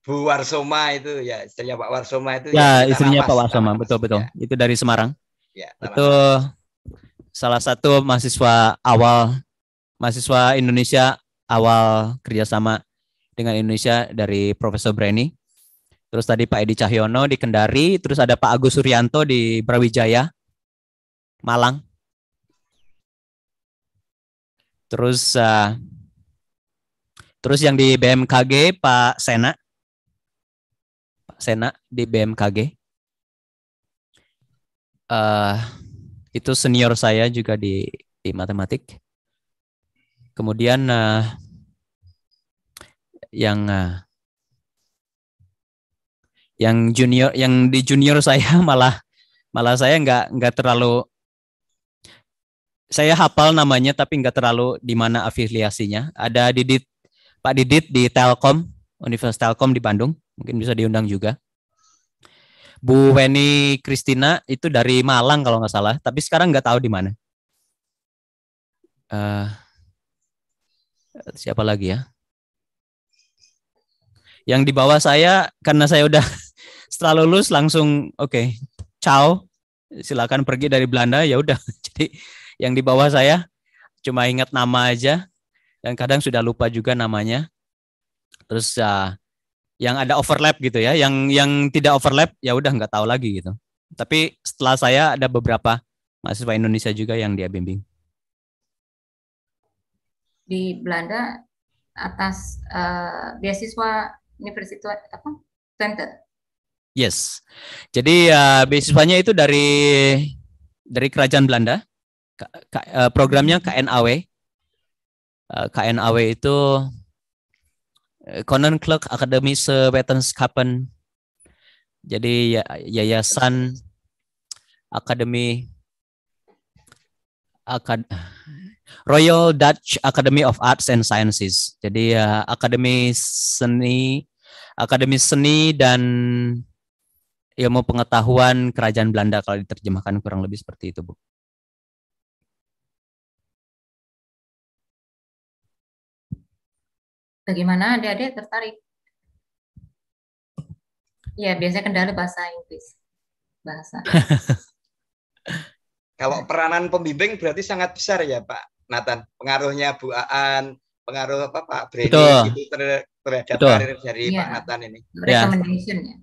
Bu Warsoma itu ya istrinya Pak Warsoma itu. Ya, ya istrinya Pak Warsoma, betul betul. Ya. Itu dari Semarang. Ya, itu salah satu mahasiswa awal mahasiswa Indonesia awal kerjasama dengan Indonesia dari Profesor Breni. Terus tadi Pak Edi Cahyono di Kendari, terus ada Pak Agus Suryanto di Brawijaya, Malang. Terus uh, terus yang di BMKG Pak Sena. Pak Sena di BMKG. Uh, eh, itu senior saya juga di di matematik. Kemudian uh, yang ah, yang junior yang di junior <laughs> saya malah malah saya nggak nggak terlalu saya hafal namanya tapi nggak terlalu di mana afiliasinya. Ada Didit Pak Didit di Telkom, Universitas Telkom di Bandung, mungkin bisa diundang juga. Bu Weni Kristina itu dari Malang kalau nggak salah, tapi sekarang nggak tahu di mana. Uh, siapa lagi ya? yang di bawah saya karena saya udah <laughs> setelah lulus langsung oke okay, ciao silakan pergi dari Belanda ya udah <laughs> jadi yang di bawah saya cuma ingat nama aja dan kadang sudah lupa juga namanya terus uh, yang ada overlap gitu ya yang yang tidak overlap ya udah nggak tahu lagi gitu tapi setelah saya ada beberapa mahasiswa Indonesia juga yang dia bimbing di Belanda atas uh, beasiswa universitas apa center yes jadi uh, beasiswanya itu dari dari kerajaan Belanda eh, hmm. K, eh, K, programnya KNAW uh, KNAW itu Conan Clerk Akademi Wetenschappen jadi ya, yayasan akademi akad Royal Dutch Academy of Arts and Sciences. Jadi uh, akademi seni Akademi Seni dan Ilmu Pengetahuan Kerajaan Belanda kalau diterjemahkan kurang lebih seperti itu, Bu. Bagaimana adik-adik tertarik? Ya, biasanya kendala bahasa Inggris. Bahasa. <laughs> kalau peranan pembimbing berarti sangat besar ya, Pak Nathan. Pengaruhnya Bu Aan, pengaruh apa Pak Brady itu ter, terhadap karir dari ya. Pak Nathan ini. Iya. Recommendation ya.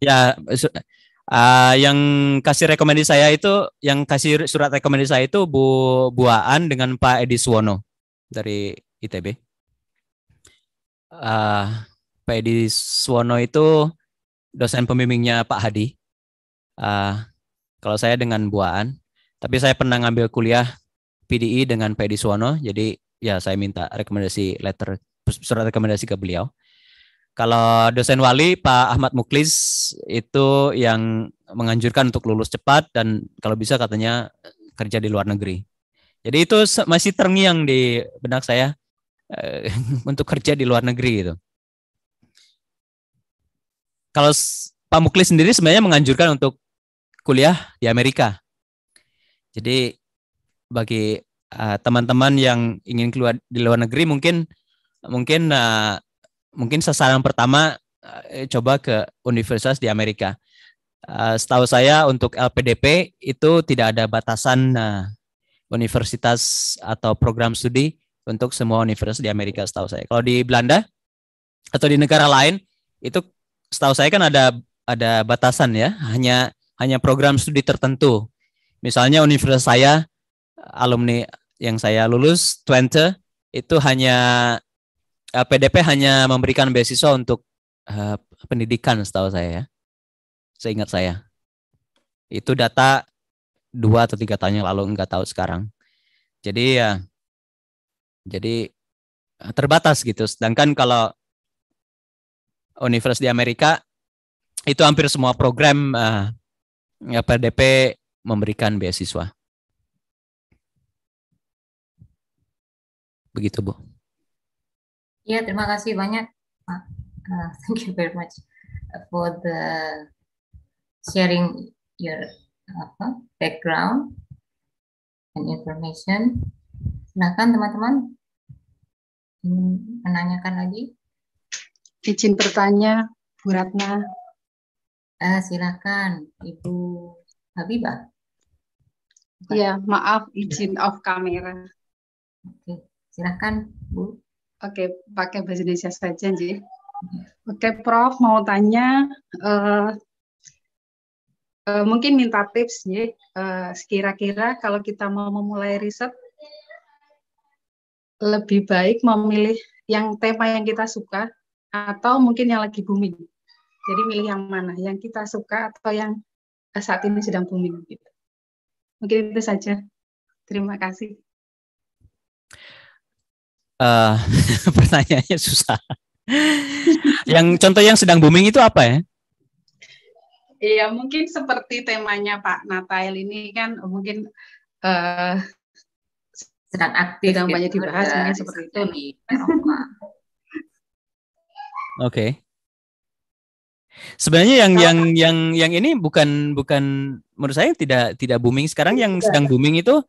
Ya, uh, yang kasih rekomendasi saya itu yang kasih surat rekomendasi saya itu Bu Buaan dengan Pak Edi Suwono dari ITB. Uh, ah, Pak Edi Suwono itu dosen pembimbingnya Pak Hadi. Uh, kalau saya dengan Buaan, tapi saya pernah ngambil kuliah PDI dengan Pak Edi Suwono, jadi ya saya minta rekomendasi letter surat rekomendasi ke beliau. Kalau dosen wali Pak Ahmad Muklis itu yang menganjurkan untuk lulus cepat dan kalau bisa katanya eh, kerja di luar negeri. Jadi itu masih terngiang di benak saya eh, <laughs> untuk kerja di luar negeri gitu. Kalau Pak Muklis sendiri sebenarnya menganjurkan untuk kuliah di Amerika. Jadi bagi eh, teman-teman uh, teman -teman yang ingin keluar di luar negeri mungkin mungkin uh, mungkin sasaran pertama uh, coba ke universitas di Amerika. Uh, setahu saya untuk LPDP itu tidak ada batasan uh, universitas atau program studi untuk semua universitas di Amerika setahu saya. Kalau di Belanda atau di negara lain itu setahu saya kan ada ada batasan ya, hanya hanya program studi tertentu. Misalnya universitas saya alumni yang saya lulus Twente itu hanya PDP eh, hanya memberikan beasiswa untuk uh, pendidikan setahu saya ya. Seingat saya. Itu data dua atau tiga tahun yang lalu nggak tahu sekarang. Jadi ya jadi eh, terbatas gitu. Sedangkan kalau universitas di Amerika itu hampir semua program uh, PDP ya, memberikan beasiswa. Begitu, Bu. Ya, terima kasih banyak. Uh, <laughs> thank you very much for the sharing your uh, background and information. silakan teman-teman ingin menanyakan lagi. Izin bertanya, Bu Ratna. Uh, silakan, Ibu Habibah. Ya, maaf izin off kamera. Oke, silakan Bu. Oke, pakai bahasa Indonesia saja, Ji. Hmm. Oke, Prof, mau tanya, uh, uh, mungkin minta tips, Ji, uh, sekira-kira eh, kalau kita mau memulai riset, lebih baik memilih yang tema yang kita suka atau mungkin yang lagi booming. Jadi milih yang mana, yang kita suka atau yang saat ini sedang booming. Gitu. Mungkin itu saja. Terima kasih. Uh, <laughs> pertanyaannya susah. yang contoh yang sedang booming itu apa ya? Iya mungkin seperti temanya Pak Natail ini kan mungkin uh, sedang aktif sedang gitu banyak dibahas mungkin seperti itu nih Oke. Okay. Sebenarnya yang oh, yang yang yang ini bukan bukan menurut saya tidak tidak booming sekarang iya. yang sedang booming itu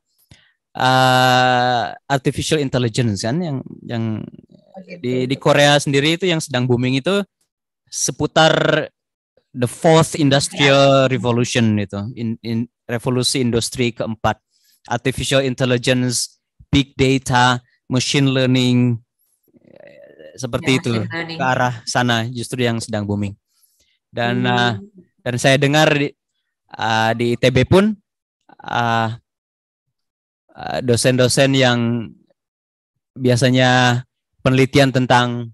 uh, artificial intelligence kan yang yang oh, gitu. di di Korea sendiri itu yang sedang booming itu seputar the fourth industrial revolution itu in, in revolusi industri keempat artificial intelligence big data machine learning eh, seperti ya, itu learning. ke arah sana justru yang sedang booming dan hmm. uh, dan saya dengar di, uh, di ITB pun uh, Eh, dosen-dosen yang biasanya penelitian tentang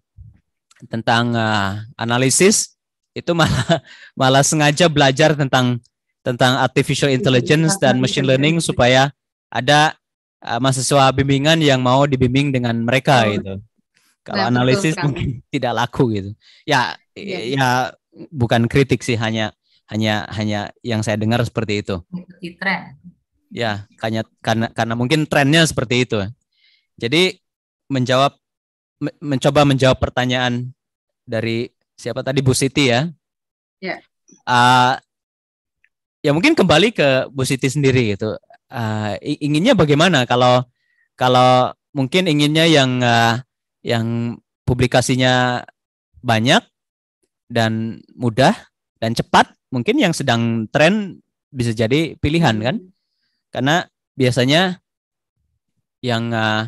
tentang uh, analisis itu malah <laughs> malah sengaja belajar tentang tentang artificial intelligence dan machine learning supaya ada uh, mahasiswa bimbingan yang mau dibimbing dengan mereka itu Kalau nah, analisis betul, mungkin kan. <laughs> tidak laku gitu. Ya, ya ya bukan kritik sih hanya hanya hanya yang saya dengar seperti itu. Ya, karena karena karena mungkin trennya seperti itu. Jadi menjawab mencoba menjawab pertanyaan dari siapa tadi Bu Siti ya. Ya. Uh, ya mungkin kembali ke Bu Siti sendiri gitu. Uh, inginnya bagaimana kalau kalau mungkin inginnya yang uh, yang publikasinya banyak dan mudah dan cepat mungkin yang sedang tren bisa jadi pilihan kan karena biasanya yang uh,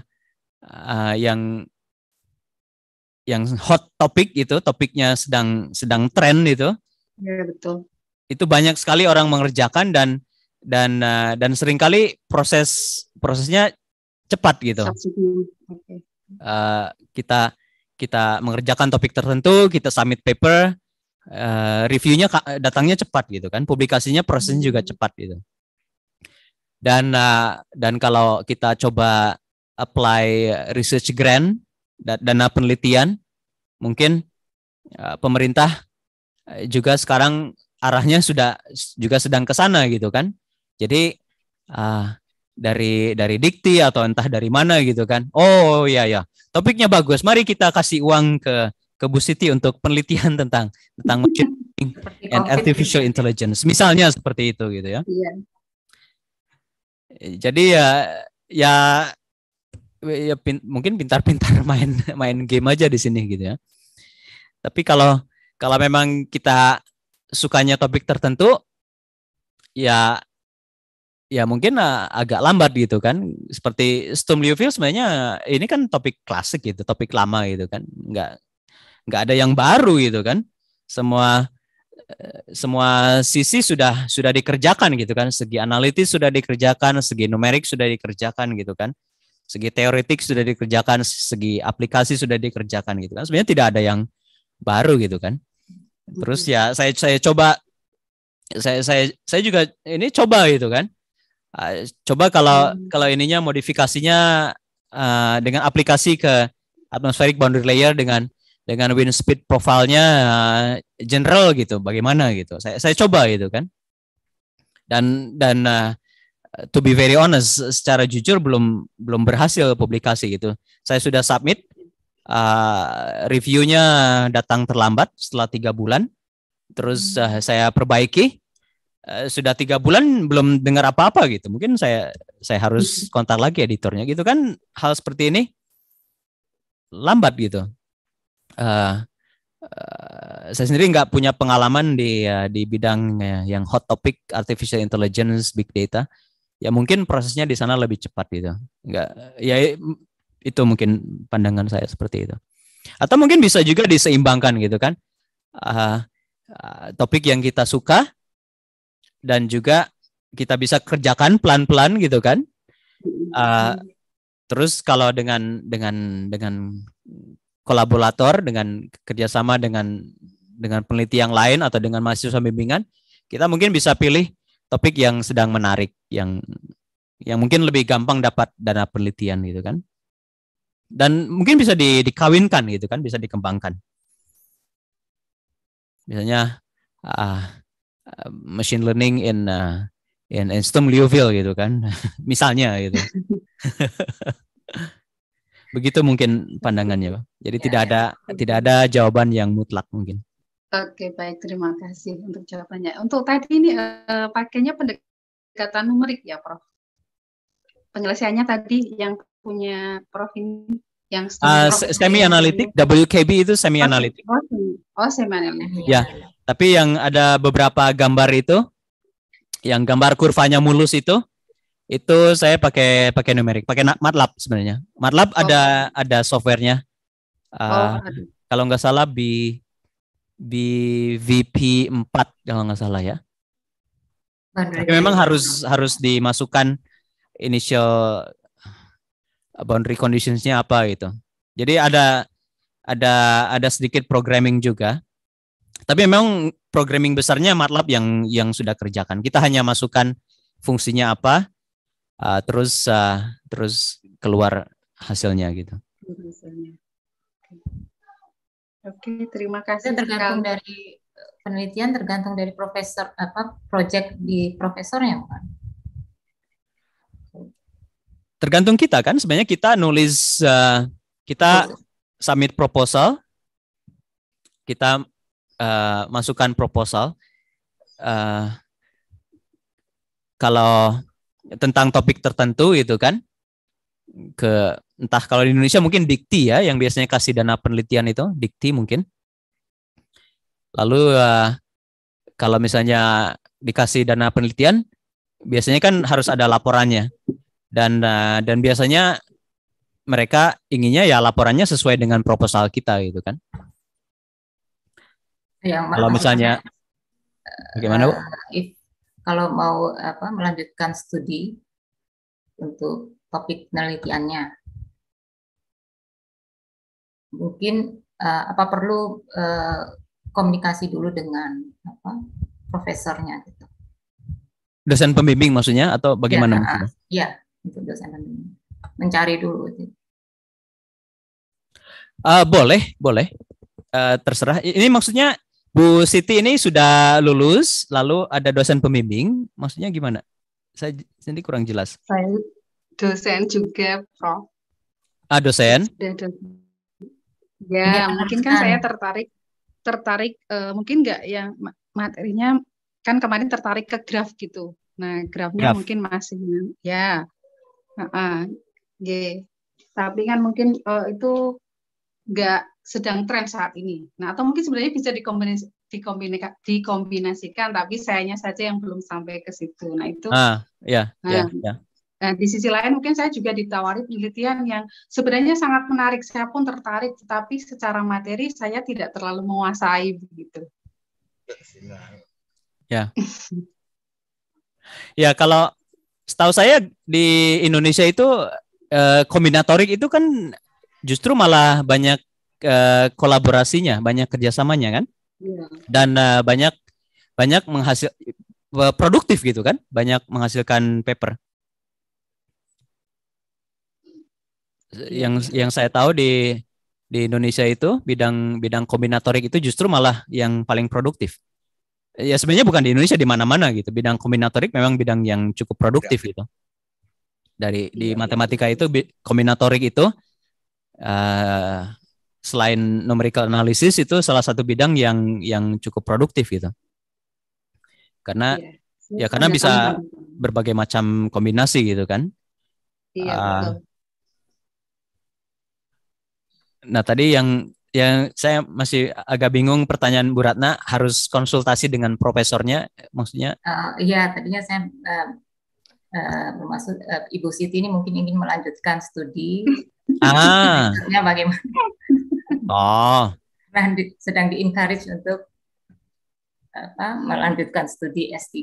uh, yang yang hot topik itu topiknya sedang sedang tren itu ya, betul itu banyak sekali orang mengerjakan dan dan uh, dan seringkali proses prosesnya cepat gitu uh, kita kita mengerjakan topik tertentu kita submit paper uh, reviewnya datangnya cepat gitu kan publikasinya prosesnya juga hmm. cepat gitu dan uh, dan kalau kita coba apply research grant dana penelitian mungkin uh, pemerintah eh, juga sekarang arahnya sudah juga sedang ke sana gitu kan. Jadi uh, dari dari dikti atau entah dari mana gitu kan. Oh iya ya. Topiknya bagus. Mari kita kasih uang ke ke Bu Siti untuk penelitian tentang tentang machine and artificial intelligence. Misalnya seperti itu gitu ya. Iya jadi ya ya ya pin, mungkin pintar-pintar <laughs> main main game aja di sini gitu ya. Tapi kalau kalau memang kita sukanya topik tertentu ya ya mungkin eh, agak lambat gitu kan. Seperti Storm Liuville sebenarnya ini kan topik klasik gitu, topik lama gitu kan. Enggak enggak ada yang baru gitu kan. Semua semua sisi sudah sudah dikerjakan gitu kan segi analitis sudah dikerjakan segi numerik sudah dikerjakan gitu kan segi teoretik sudah dikerjakan segi aplikasi sudah dikerjakan gitu kan sebenarnya tidak ada yang baru gitu kan terus ya saya saya coba saya saya saya juga ini coba gitu kan ah, coba kalau mm. kalau ininya modifikasinya uh, dengan aplikasi ke atmospheric boundary layer dengan dengan wind speed profilnya eh, general gitu bagaimana gitu saya saya coba gitu kan dan dan uh, to be very honest secara jujur belum belum berhasil publikasi gitu saya sudah submit uh, reviewnya datang terlambat setelah tiga bulan terus uh, saya perbaiki uh, sudah tiga bulan belum dengar apa-apa gitu mungkin saya saya harus hmm. kontak lagi editornya gitu kan hal seperti ini lambat gitu Eh, eh, saya sendiri nggak punya pengalaman di uh, di bidang uh, yang hot topic artificial intelligence big data ya mungkin prosesnya di sana lebih cepat gitu nggak ya itu mungkin pandangan saya seperti itu atau mungkin bisa juga diseimbangkan gitu kan uh, uh, topik yang kita suka dan juga kita bisa kerjakan pelan-pelan gitu kan uh, terus kalau dengan dengan dengan kolaborator dengan kerjasama dengan dengan peneliti yang lain atau dengan mahasiswa bimbingan, kita mungkin bisa pilih topik yang sedang menarik, yang yang mungkin lebih gampang dapat dana penelitian gitu kan. Dan mungkin bisa di, dikawinkan gitu kan, bisa dikembangkan. Misalnya uh, machine learning in uh, in, in STEM Liouville gitu kan, <laughs> misalnya gitu. <laughs> Begitu mungkin pandangannya, Pak. Jadi ya, tidak ya. ada tidak ada jawaban yang mutlak mungkin. Oke, baik terima kasih untuk jawabannya. Untuk tadi ini uh, pakainya pendekatan numerik ya, Prof. Penyelesaiannya tadi yang punya Prof ini yang uh, semi analitik WKB itu semi analitik. Oh, oh semi analitik. Ya, ya, tapi yang ada beberapa gambar itu yang gambar kurvanya mulus itu itu saya pakai pakai numerik, pakai MATLAB sebenarnya. MATLAB oh. ada ada softwarenya. Uh, oh. Kalau nggak salah B BVP empat kalau nggak salah ya. Tapi memang harus harus dimasukkan initial ah, boundary conditionsnya apa gitu. Jadi ada ada ada sedikit programming juga. Tapi memang programming besarnya MATLAB yang yang sudah kerjakan. Kita hanya masukkan fungsinya apa, uh, terus uh, terus keluar hasilnya gitu. Oke, okay, terima kasih. Itu tergantung sekali. dari eh, penelitian, tergantung dari profesor apa project di profesornya kan. Tergantung kita kan sebenarnya kita nulis uh, kita submit proposal, kita uh, masukkan proposal. Uh, kalau tentang topik tertentu itu kan ke entah kalau di Indonesia mungkin dikti ya yang biasanya kasih dana penelitian itu dikti mungkin lalu uh, kalau misalnya dikasih dana penelitian biasanya kan harus ada laporannya dan uh, dan biasanya mereka inginnya ya laporannya sesuai dengan proposal kita gitu kan yang kalau misalnya bagaimana bu? Eh, kalau mau apa melanjutkan studi untuk topik penelitiannya. Mungkin uh, apa perlu uh, komunikasi dulu dengan apa profesornya gitu. Dosen pembimbing maksudnya atau bagaimana? Iya, ya, untuk dosen pembimbing. Mencari dulu. Gitu. Uh, boleh, boleh. Uh, terserah. Ini maksudnya Bu Siti ini sudah lulus, lalu ada dosen pembimbing. Maksudnya gimana? Saya sendiri kurang jelas. Saya dosen juga, Prof. Ah, dosen? dosen. Ya, ya mungkin kan, kan, saya tertarik tertarik uh, mungkin nggak yang materinya kan kemarin tertarik ke graf gitu. Nah, grafnya graf. mungkin masih ya. Uh -uh. Tapi kan mungkin uh, itu nggak sedang tren saat ini. Nah, atau mungkin sebenarnya bisa dikombinasi, dikombinasi, dikombinasikan, tapi sayanya saja yang belum sampai ke situ. Nah, itu. Ah, ya, nah, ya, ya. Nah, di sisi lain mungkin saya juga ditawari penelitian yang sebenarnya sangat menarik. Saya pun tertarik, tetapi secara materi saya tidak terlalu menguasai begitu. Ya. ya, kalau setahu saya di Indonesia itu eh, kombinatorik itu kan justru malah banyak uh, kolaborasinya, banyak kerjasamanya kan, ya. dan uh, banyak banyak menghasil uh, produktif gitu kan, banyak menghasilkan paper. Iya. Yang yang saya tahu di di Indonesia itu bidang bidang kombinatorik itu justru malah yang paling produktif. Ya sebenarnya bukan di Indonesia di mana-mana gitu. Bidang kombinatorik memang bidang yang cukup produktif ya. gitu dari di iya, iya, matematika itu kombinatorik itu uh, selain numerical analysis itu salah satu bidang yang yang cukup produktif gitu. Karena yeah. ya karena bisa berbagai macam kombinasi gitu kan. uh, Nah tadi yang yang saya masih agak bingung pertanyaan Bu Ratna harus konsultasi dengan profesornya maksudnya? Uh, ya tadinya saya uh, uh, bermaksud uh, Ibu Siti ini mungkin ingin melanjutkan studi Ah. bagaimana? Oh. sedang di encourage untuk apa melanjutkan studi S3.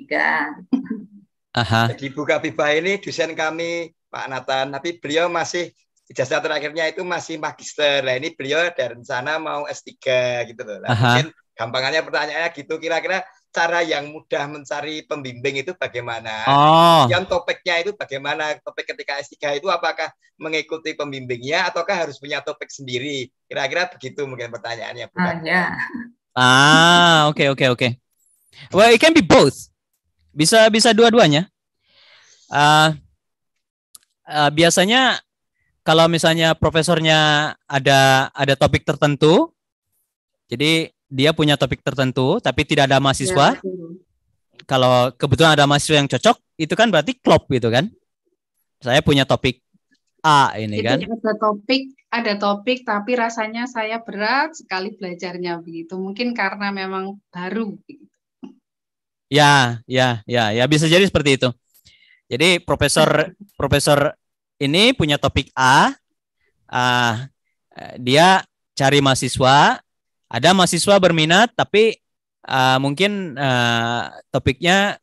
Aha. Jadi buka pipa ini dosen kami Pak Nathan, tapi beliau masih ijazah terakhirnya itu masih magister. Nah, ini beliau dari sana mau S3 gitu loh. Nah, mungkin gampangannya pertanyaannya gitu kira-kira cara yang mudah mencari pembimbing itu bagaimana? Oh. Yang topiknya itu bagaimana? Topik ketika S3 itu apakah mengikuti pembimbingnya ataukah harus punya topik sendiri? Kira-kira begitu mungkin pertanyaannya. Bukan? Ah, ya. ah, oke okay, oke okay, oke. Okay. Well, it can be both. Bisa bisa dua-duanya. Uh, uh, biasanya kalau misalnya profesornya ada ada topik tertentu, jadi dia punya topik tertentu tapi tidak ada mahasiswa. Ya. Kalau kebetulan ada mahasiswa yang cocok, itu kan berarti klop gitu kan. Saya punya topik A ini Jadi kan. Ada topik, ada topik tapi rasanya saya berat sekali belajarnya begitu. Mungkin karena memang baru Ya, ya, ya, ya bisa jadi seperti itu. Jadi profesor <laughs> profesor ini punya topik A, uh, dia cari mahasiswa ada mahasiswa berminat tapi uh, mungkin uh, topiknya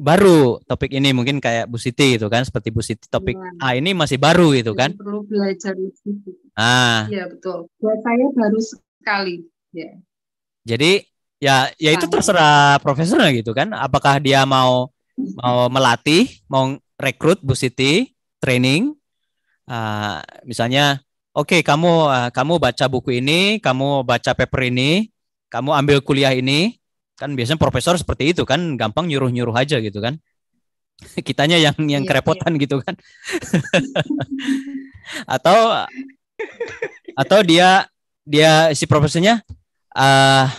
baru topik ini mungkin kayak Bu Siti gitu kan seperti Bu Siti topik ya. A ini masih baru gitu kan perlu belajar itu ah iya betul buat saya baru sekali ya jadi ya ya itu terserah profesornya gitu kan apakah dia mau mau melatih mau rekrut Bu Siti training uh, misalnya Oke, okay, kamu uh, kamu baca buku ini, kamu baca paper ini, kamu ambil kuliah ini, kan biasanya profesor seperti itu kan, gampang nyuruh-nyuruh aja gitu kan. <laughs> Kitanya yang yang yeah, iya. kerepotan yeah. gitu kan. <laughs> atau atau dia dia si profesornya uh,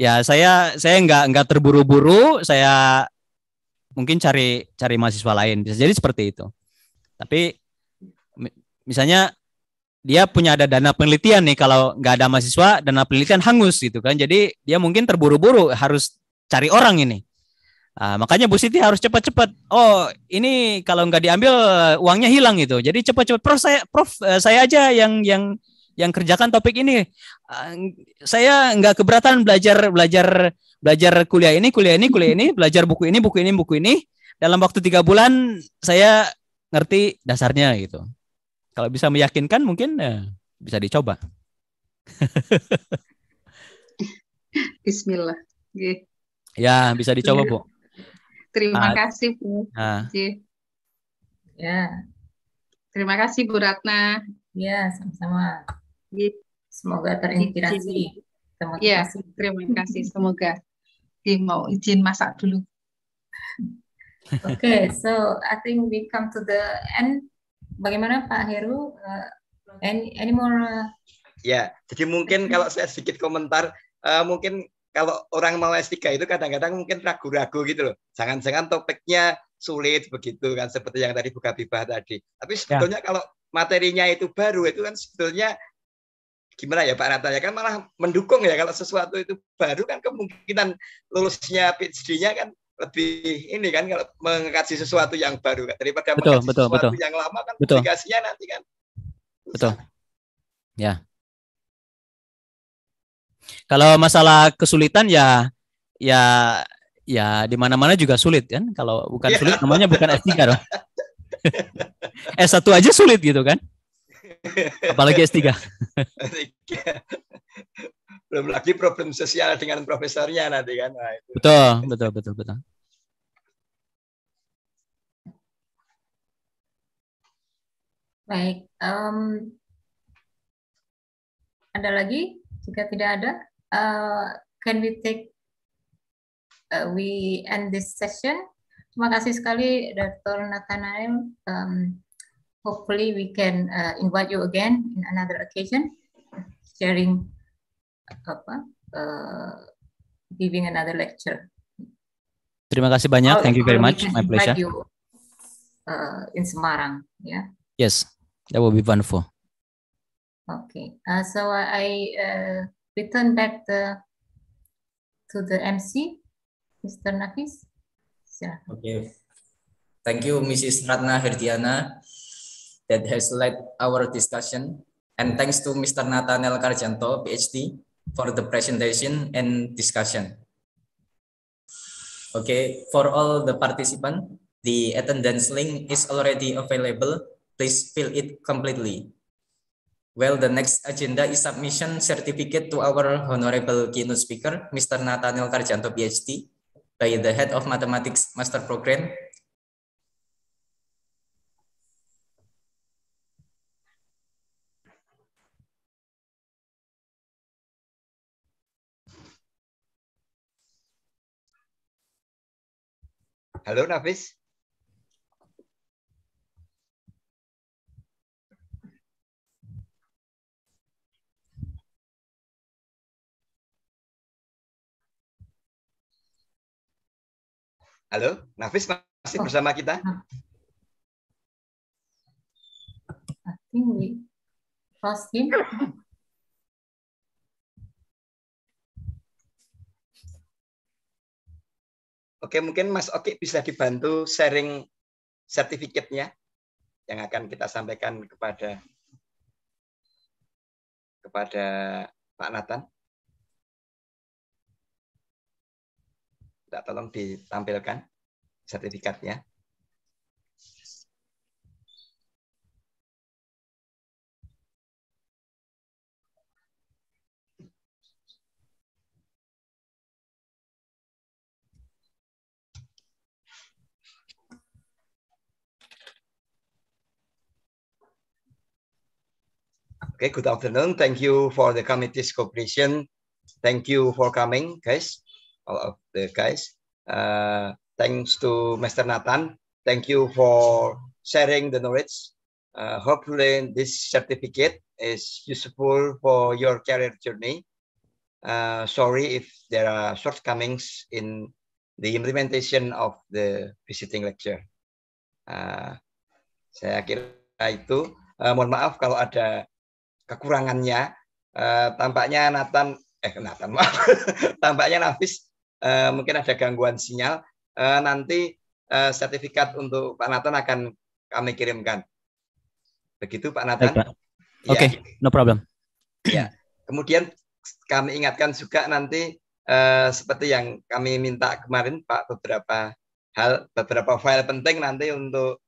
ya saya saya nggak nggak terburu-buru, saya mungkin cari cari mahasiswa lain. Bisa jadi seperti itu. Tapi misalnya dia punya ada dana penelitian nih kalau nggak ada mahasiswa dana penelitian hangus gitu kan jadi dia mungkin terburu-buru harus cari orang ini nah, makanya Bu Siti harus cepat-cepat oh ini kalau nggak diambil uangnya hilang gitu jadi cepat-cepat prof saya prof eh, saya aja yang yang yang kerjakan topik ini ah, saya nggak keberatan belajar belajar belajar kuliah ini kuliah ini kuliah ini belajar buku ini buku ini buku ini dalam waktu tiga bulan saya ngerti dasarnya gitu kalau bisa meyakinkan mungkin eh, bisa dicoba. <laughs> Bismillah. Yeah. Ya, bisa dicoba, Bu. Terima nah, kasih, Bu. Nah. Ya. Terima kasih, Bu Ratna. Ya, sama-sama. Semoga terinspirasi. Terima ya, kasih. Ya, terima kasih. Semoga. Oke, mau izin masak dulu. <laughs> okay, so I think we come to the end bagaimana Pak Heru? Uh, any, any more? Uh... Ya, jadi mungkin kalau saya sedikit komentar, uh, mungkin kalau orang mau S3 itu kadang-kadang mungkin ragu-ragu gitu loh. Jangan-jangan topiknya sulit begitu kan seperti yang tadi buka Kabibah tadi. Tapi ya. sebetulnya ya. kalau materinya itu baru itu kan sebetulnya gimana ya Pak Rata ya kan malah mendukung ya kalau sesuatu itu baru kan kemungkinan lulusnya PhD-nya kan lebih ini kan kalau mengkaji sesuatu yang baru daripada betul, mengkaji betul, sesuatu betul. yang lama kan betul. aplikasinya nanti kan betul ya kalau masalah kesulitan ya ya ya di mana-mana juga sulit kan kalau bukan iya. sulit ya. namanya bukan S3 dong S1 <laughs> aja sulit gitu kan apalagi s S3 <laughs> belum lagi problem sosial dengan profesornya nanti kan. Nah, itu. Betul, betul, betul, betul. Baik, um, ada lagi? Jika tidak ada, uh, can we take uh, we end this session? Terima kasih sekali, Dr. Nathanael. Um, hopefully, we can uh, invite you again in another occasion, sharing apa uh, giving another lecture. Terima kasih banyak. Oh, Thank you very much. My pleasure. You, uh, in Semarang, ya. Yeah? Yes, that will be wonderful. Okay, uh, so I uh, return back the to the MC, Mr. Nafis. Yeah. Okay. Thank you, Mrs. Ratna Herdiana, that has led our discussion. And thanks to Mr. Nathaniel Karjanto, PhD, for the presentation and discussion. Okay, for all the participants, the attendance link is already available. Please fill it completely. Well, the next agenda is submission certificate to our honorable keynote speaker, Mr. Nathaniel Karjanto, PhD, by the head of mathematics master program Halo Nafis. Halo, Nafis masih oh. bersama kita? Nah. I think we lost him. Oke, mungkin Mas Oki bisa dibantu sharing sertifikatnya yang akan kita sampaikan kepada kepada Pak Nathan. Tidak tolong ditampilkan sertifikatnya. Okay, good afternoon. Thank you for the committee's cooperation. Thank you for coming, guys, all of the guys. Uh, thanks to Mr. Nathan. Thank you for sharing the knowledge. Uh, hopefully, this certificate is useful for your career journey. Uh, sorry if there are shortcomings in the implementation of the visiting lecture. Uh, saya kira itu. Uh, mohon maaf kalau ada kekurangannya. Uh, tampaknya Nathan eh Nathan maaf. <laughs> tampaknya Nafis uh, mungkin ada gangguan sinyal. Uh, nanti uh, sertifikat untuk Pak Nathan akan kami kirimkan. Begitu Pak Nathan. Ya. Oke, okay, no problem. Ya. Kemudian kami ingatkan juga nanti eh, seperti yang kami minta kemarin Pak beberapa hal beberapa file penting nanti untuk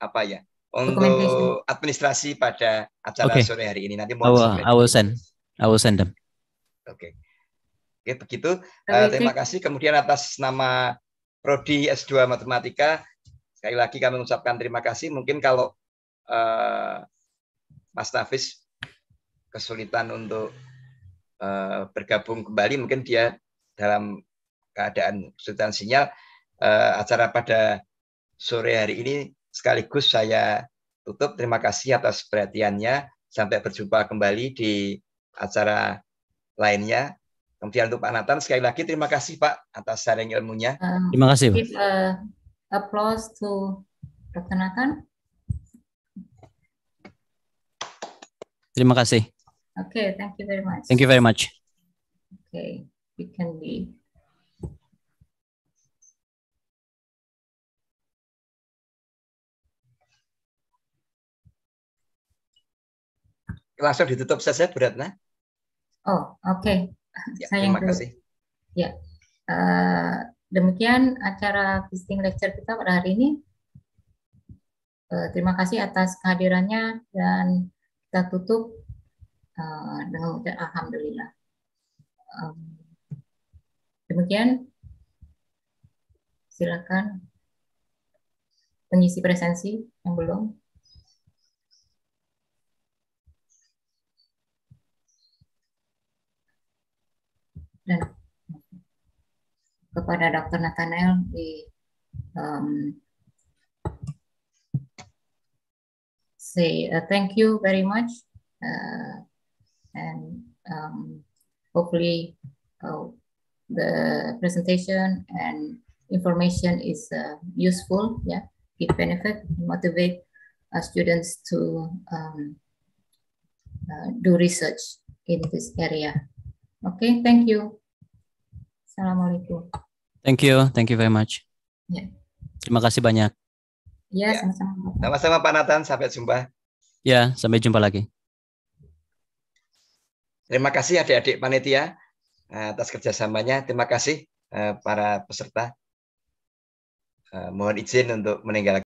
apa ya untuk administrasi pada acara okay. sore hari ini. Nanti mau I, I will send. I will send them. Oke. Okay. Oke, okay, begitu. Uh, terima kasih. Kemudian atas nama Prodi S2 Matematika, sekali lagi kami mengucapkan terima kasih. Mungkin kalau uh, Mas Nafis kesulitan untuk uh, bergabung kembali, mungkin dia dalam keadaan kesulitan sinyal. Uh, acara pada sore hari ini sekaligus saya tutup. Terima kasih atas perhatiannya. Sampai berjumpa kembali di acara lainnya. Kemudian untuk Pak Nathan, sekali lagi terima kasih Pak atas sharing ilmunya. Eh, terima kasih. Give applause to Dr. Nathan. Terima kasih. Okay, thank you very much. Thank you very much. Okay, we can be. langsung ditutup saja Bu Ratna. Oh, oke. Okay. Ya, Saya terima kasih. Ya. Uh, demikian acara visiting lecture kita pada hari ini. Uh, terima kasih atas kehadirannya dan kita tutup uh, dengan ucapan alhamdulillah. Um, demikian silakan pengisi presensi yang belum. dan kepada Dr. Nathanael di um, say uh, thank you very much uh, and um, hopefully uh, the presentation and information is uh, useful yeah it benefit motivate uh, students to um, uh, do research in this area Oke, okay, thank you. Assalamualaikum. Thank you, thank you very much. Yeah. Terima kasih banyak. Ya, sama-sama. Sama-sama Pak Nathan, sampai jumpa. Ya, sampai jumpa lagi. Terima kasih adik-adik panitia eh, atas kerjasamanya. Terima kasih eh, para peserta. Eh, mohon izin untuk meninggalkan.